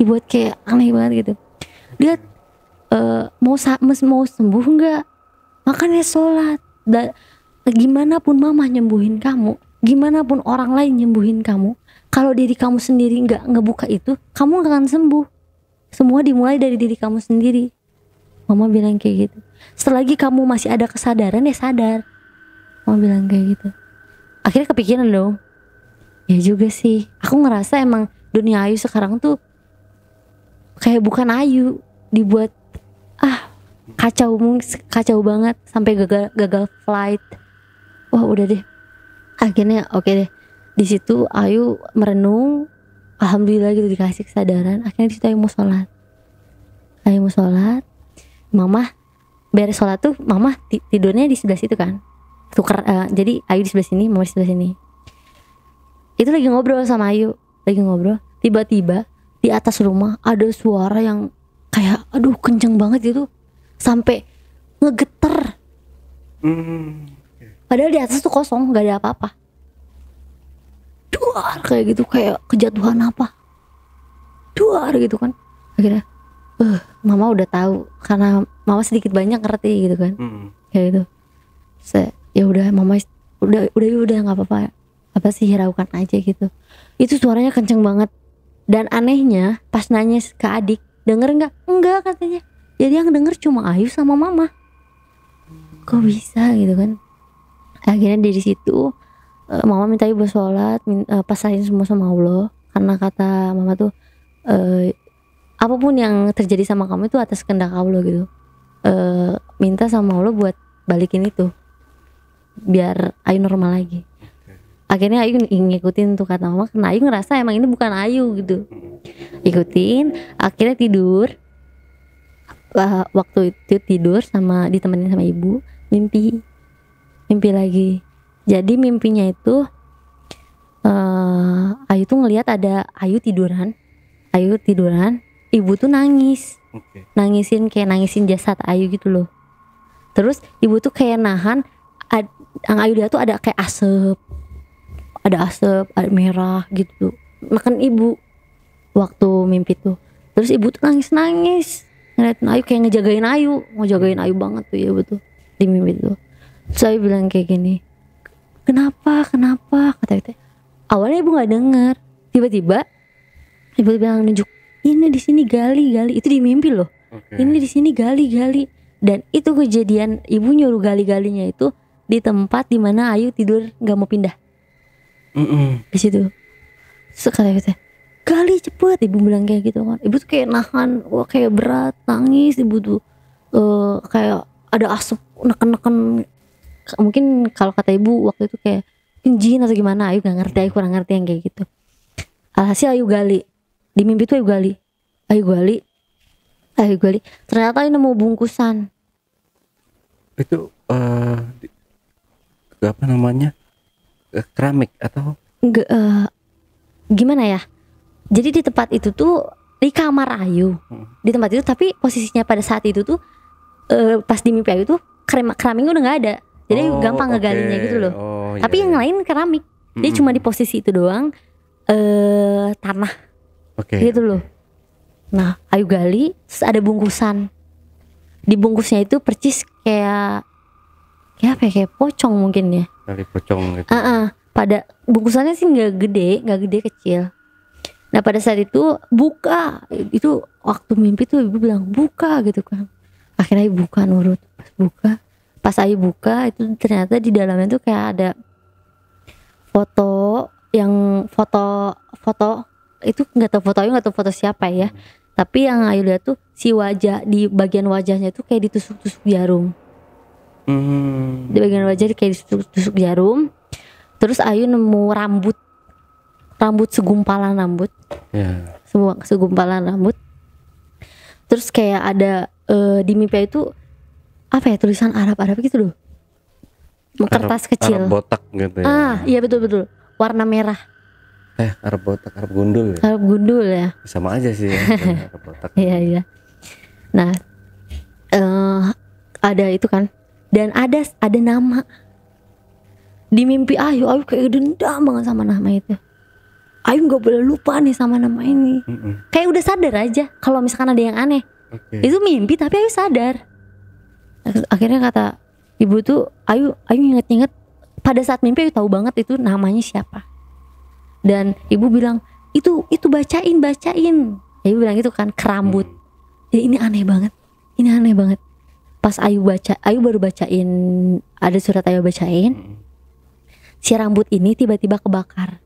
dibuat kayak aneh banget gitu dia uh, mau mau sembuh nggak makanya sholat dan gimana pun mama nyembuhin kamu gimana pun orang lain nyembuhin kamu kalau diri kamu sendiri enggak ngebuka itu kamu nggak akan sembuh semua dimulai dari diri kamu sendiri mama bilang kayak gitu selagi kamu masih ada kesadaran ya sadar mama bilang kayak gitu akhirnya kepikiran dong ya juga sih aku ngerasa emang dunia Ayu sekarang tuh kayak bukan Ayu dibuat ah kacau kacau banget sampai gagal gagal flight wah udah deh akhirnya oke okay deh di situ Ayu merenung alhamdulillah gitu dikasih kesadaran akhirnya di situ Ayu mau sholat Ayu mau sholat mama beres sholat tuh mama tidurnya di sebelah situ kan tuker uh, jadi Ayu di sebelah sini mama di sebelah sini itu lagi ngobrol sama Ayu lagi ngobrol tiba-tiba di atas rumah ada suara yang kayak aduh kenceng banget gitu sampai ngegeter hmm, padahal di atas tuh kosong nggak ada apa-apa duar kayak gitu kayak kejatuhan apa duar gitu kan akhirnya uh, mama udah tahu karena mama sedikit banyak ngerti gitu kan hmm. kayak gitu saya ya udah mama udah udah ya udah nggak apa-apa apa sih hiraukan aja gitu itu suaranya kenceng banget dan anehnya pas nanya ke adik denger nggak enggak katanya jadi yang denger cuma Ayu sama Mama kok bisa gitu kan akhirnya dari situ eh, Mama minta Ayu buat sholat eh, pasahin semua sama Allah karena kata Mama tuh e, apapun yang terjadi sama kamu itu atas kehendak Allah gitu E, minta sama Allah buat balikin itu biar Ayu normal lagi akhirnya Ayu ngikutin tuh kata mama karena Ayu ngerasa emang ini bukan Ayu gitu hmm. ikutin akhirnya tidur uh, waktu itu tidur sama ditemenin sama ibu mimpi mimpi lagi jadi mimpinya itu uh, Ayu tuh ngelihat ada Ayu tiduran Ayu tiduran ibu tuh nangis okay. nangisin kayak nangisin jasad Ayu gitu loh terus ibu tuh kayak nahan Ang Ayu dia tuh ada kayak asap ada asap ada merah gitu makan ibu waktu mimpi tuh terus ibu tuh nangis nangis ngeliat Ayu kayak ngejagain Ayu mau jagain Ayu banget tuh ya betul di mimpi tuh terus Ayu bilang kayak gini kenapa kenapa kata kata. awalnya ibu nggak dengar tiba-tiba ibu bilang nunjuk ini di sini gali gali itu di mimpi loh okay. ini di sini gali gali dan itu kejadian ibu nyuruh gali galinya itu di tempat dimana Ayu tidur nggak mau pindah mm -mm. di situ sekali kata kali cepet ibu bilang kayak gitu kan ibu tuh kayak nahan wah kayak berat nangis ibu tuh uh, kayak ada asap neken-neken mungkin kalau kata ibu waktu itu kayak jin atau gimana ayu gak ngerti ayu kurang ngerti yang kayak gitu alhasil ayu gali di mimpi tuh ayu gali ayu gali ayu gali ternyata ini mau bungkusan itu uh, apa namanya Eh, keramik atau G uh, eh, gimana ya? Jadi di tempat itu tuh di kamar Ayu, hmm. di tempat itu tapi posisinya pada saat itu tuh uh, pas di mimpi Ayu tuh keramik keramik udah nggak ada, jadi oh, gampang okay. ngegalinya gitu loh. Oh, iya, tapi yeah. yang iya. lain keramik, dia hmm. cuma di posisi itu doang uh, tanah, okay. gitu loh. Nah Ayu gali, terus ada bungkusan, di bungkusnya itu percis kayak kayak apa ya, kayak pocong mungkin ya dari pocong gitu. Uh -uh. Pada bungkusannya sih nggak gede, nggak gede kecil. Nah pada saat itu buka itu waktu mimpi tuh ibu bilang buka gitu kan. Akhirnya ibu buka nurut pas buka pas ayu buka itu ternyata di dalamnya tuh kayak ada foto yang foto foto itu nggak tahu foto ayu nggak tahu foto siapa ya. Tapi yang ayu lihat tuh si wajah di bagian wajahnya tuh kayak ditusuk-tusuk jarum hmm. di bagian wajah kayak ditusuk jarum terus Ayu nemu rambut rambut segumpalan rambut yeah. semua segumpalan rambut terus kayak ada uh, di mimpi itu apa ya tulisan Arab Arab gitu loh kertas kecil Arab botak gitu ya ah iya betul betul warna merah eh Arab botak Arab gundul ya? Arab gundul ya sama aja sih ya, Arab botak iya iya nah uh, ada itu kan dan ada ada nama di mimpi Ayu ah, ya Ayu kayak dendam banget sama nama itu Ayu nggak boleh lupa nih sama nama ini mm -mm. kayak udah sadar aja kalau misalkan ada yang aneh okay. itu mimpi tapi Ayu sadar akhirnya kata ibu tuh Ayu Ayu inget-inget pada saat mimpi Ayu tahu banget itu namanya siapa dan ibu bilang itu itu bacain bacain Ayu ya, bilang itu kan kerambut mm. ya ini aneh banget ini aneh banget pas Ayu baca Ayu baru bacain ada surat Ayu bacain hmm. si rambut ini tiba-tiba kebakar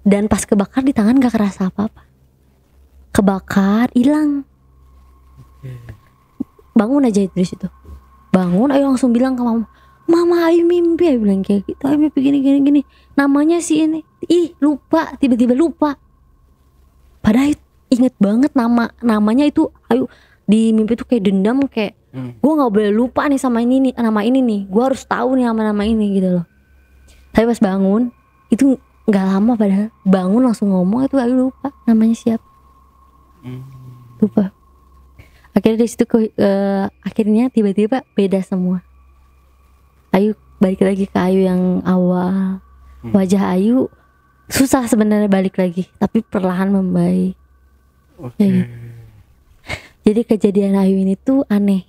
dan pas kebakar di tangan gak kerasa apa-apa kebakar hilang bangun aja dari situ bangun Ayu langsung bilang ke mama Mama Ayu mimpi Ayu bilang kayak gitu Ayu mimpi gini gini gini namanya si ini ih lupa tiba-tiba lupa padahal inget banget nama namanya itu Ayu di mimpi tuh kayak dendam kayak hmm. gue nggak boleh lupa nih sama ini nih nama ini nih gue harus tahu nih nama nama ini gitu loh tapi pas bangun itu nggak lama padahal bangun langsung ngomong itu lagi lupa namanya siapa hmm. lupa akhirnya dari situ ke, uh, akhirnya tiba-tiba beda semua Ayu balik lagi ke Ayu yang awal hmm. wajah Ayu susah sebenarnya balik lagi tapi perlahan membaik okay. ya, jadi kejadian Ayu ini tuh aneh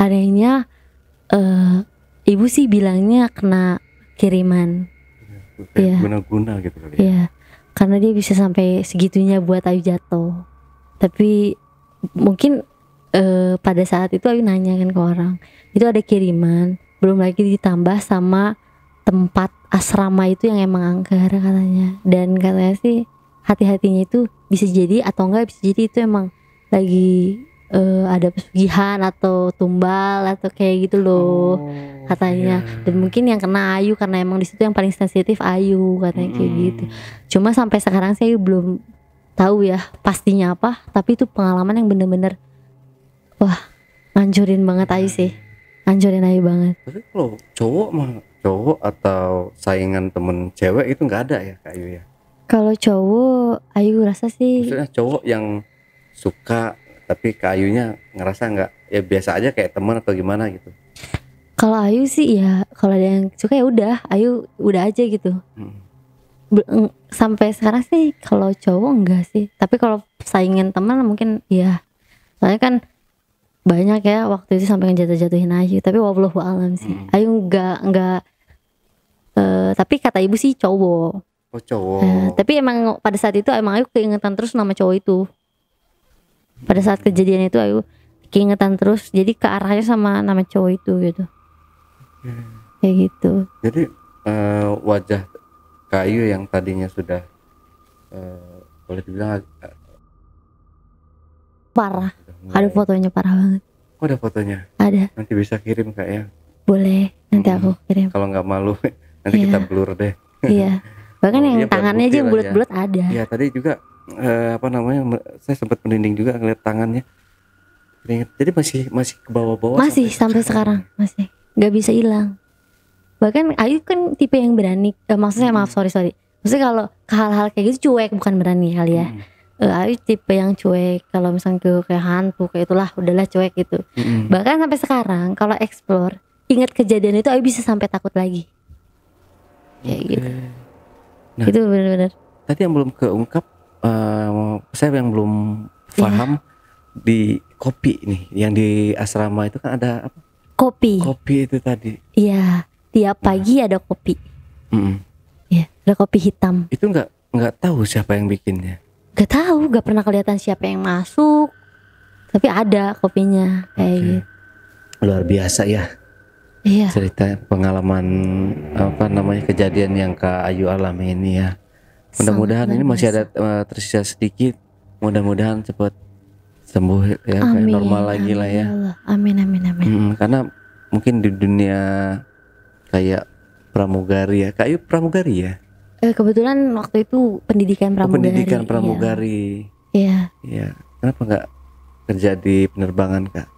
anehnya uh, ibu sih bilangnya kena kiriman ya, iya. guna-guna gitu kali ya. ya karena dia bisa sampai segitunya buat Ayu jatuh tapi mungkin uh, pada saat itu Ayu nanya kan ke orang itu ada kiriman belum lagi ditambah sama tempat asrama itu yang emang angker katanya dan katanya sih hati-hatinya itu bisa jadi atau enggak bisa jadi itu emang lagi uh, ada pesugihan atau tumbal atau kayak gitu loh oh, katanya yeah. dan mungkin yang kena Ayu karena emang di situ yang paling sensitif Ayu katanya mm. kayak gitu cuma sampai sekarang saya belum tahu ya pastinya apa tapi itu pengalaman yang bener-bener wah ngancurin banget Ayu sih ngancurin Ayu banget tapi kalau cowok mah cowok atau saingan temen cewek itu nggak ada ya Kak Ayu ya kalau cowok Ayu rasa sih maksudnya cowok yang suka tapi kayunya ngerasa nggak ya biasa aja kayak teman atau gimana gitu kalau Ayu sih ya kalau ada yang suka ya udah Ayu udah aja gitu hmm. Mm, sampai sekarang sih kalau cowok enggak sih tapi kalau saingan teman mungkin ya soalnya kan banyak ya waktu itu sampai ngejatuh-jatuhin Ayu tapi wallahu alam sih hmm. Ayu enggak enggak uh, tapi kata ibu sih cowok oh cowok uh, tapi emang pada saat itu emang Ayu keingetan terus nama cowok itu pada saat kejadian itu Ayo keingetan terus jadi ke arahnya sama nama cowok itu gitu hmm. kayak gitu jadi uh, wajah kayu yang tadinya sudah uh, boleh dibilang eh, parah ada fotonya parah banget oh, ada fotonya ada nanti bisa kirim kak ya boleh nanti hmm. aku kirim kalau nggak malu nanti yeah. kita iya. blur deh iya bahkan oh, yang tangannya aja ya. bulat-bulat ada iya tadi juga eh, apa namanya saya sempat merinding juga ngeliat tangannya keringet jadi masih masih ke bawah-bawah masih sampai, sampai sekarang. sekarang masih nggak bisa hilang bahkan Ayu kan tipe yang berani eh, maksudnya hmm. maaf sorry sorry maksudnya kalau ke hal-hal kayak gitu cuek bukan berani kali ya hmm. Uh, Ayu tipe yang cuek kalau misalnya ke kayak hantu kayak itulah udahlah cuek gitu hmm. bahkan sampai sekarang kalau explore ingat kejadian itu Ayu bisa sampai takut lagi kayak gitu nah, itu benar-benar tadi yang belum keungkap uh, saya yang belum paham yeah. di kopi nih yang di asrama itu kan ada apa? Kopi. Kopi itu tadi. Iya, tiap nah. pagi nah. ada kopi. Mm -mm. Ya, ada kopi hitam. Itu nggak nggak tahu siapa yang bikinnya. nggak tahu, nggak pernah kelihatan siapa yang masuk. Tapi ada kopinya kayak okay. gitu. Luar biasa ya. Iya. Cerita pengalaman apa namanya kejadian yang Kak Ayu alami ini ya. Mudah-mudahan ini masih ada uh, tersisa sedikit. Mudah-mudahan cepat sembuh ya amin, kayak normal amin, lagi lah ya. ya amin amin amin. Hmm, karena mungkin di dunia kayak pramugari ya, kayak pramugari ya. Eh, kebetulan waktu itu pendidikan pramugari. pendidikan iya. pramugari. Iya. Iya. Kenapa nggak kerja di penerbangan kak?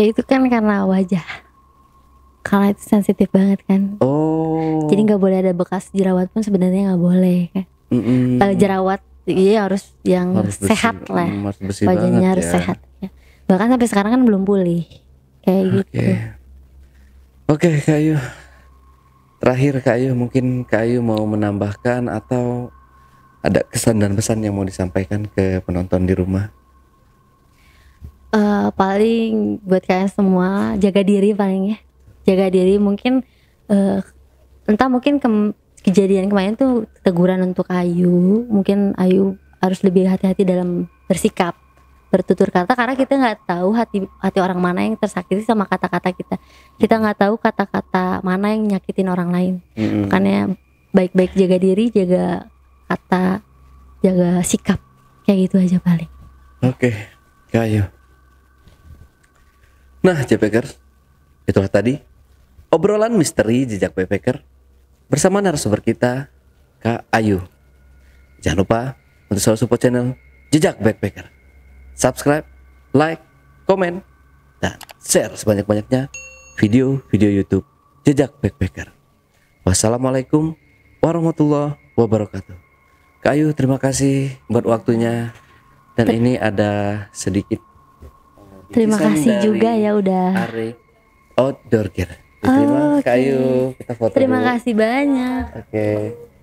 Eh itu kan karena wajah karena itu sensitif banget kan oh jadi nggak boleh ada bekas jerawat pun sebenarnya nggak boleh kan mm -mm. jerawat iya harus yang harus besi, sehat mm, lah harus harus ya. sehat ya. bahkan sampai sekarang kan belum pulih kayak okay. gitu oke okay, kayu terakhir kayu mungkin kayu mau menambahkan atau ada kesan dan pesan yang mau disampaikan ke penonton di rumah uh, paling buat kalian semua jaga diri paling ya jaga diri mungkin uh, entah mungkin ke kejadian kemarin tuh teguran untuk Ayu mungkin Ayu harus lebih hati-hati dalam bersikap bertutur kata karena kita nggak tahu hati hati orang mana yang tersakiti sama kata-kata kita kita nggak tahu kata-kata mana yang nyakitin orang lain hmm makanya baik-baik jaga diri jaga kata jaga sikap kayak gitu aja paling oke okay. kayu nah Jepekers itulah tadi Obrolan misteri jejak backpacker bersama narasumber kita Kak Ayu. Jangan lupa untuk selalu support channel Jejak Backpacker. Subscribe, like, komen, dan share sebanyak-banyaknya video-video YouTube Jejak Backpacker. Wassalamualaikum warahmatullahi wabarakatuh. Kak Ayu, terima kasih buat waktunya. Dan ini ada sedikit Terima kasih juga ya udah. Outdoor Gear. Terima oh, okay. Terima kasih banyak. Oke. Okay.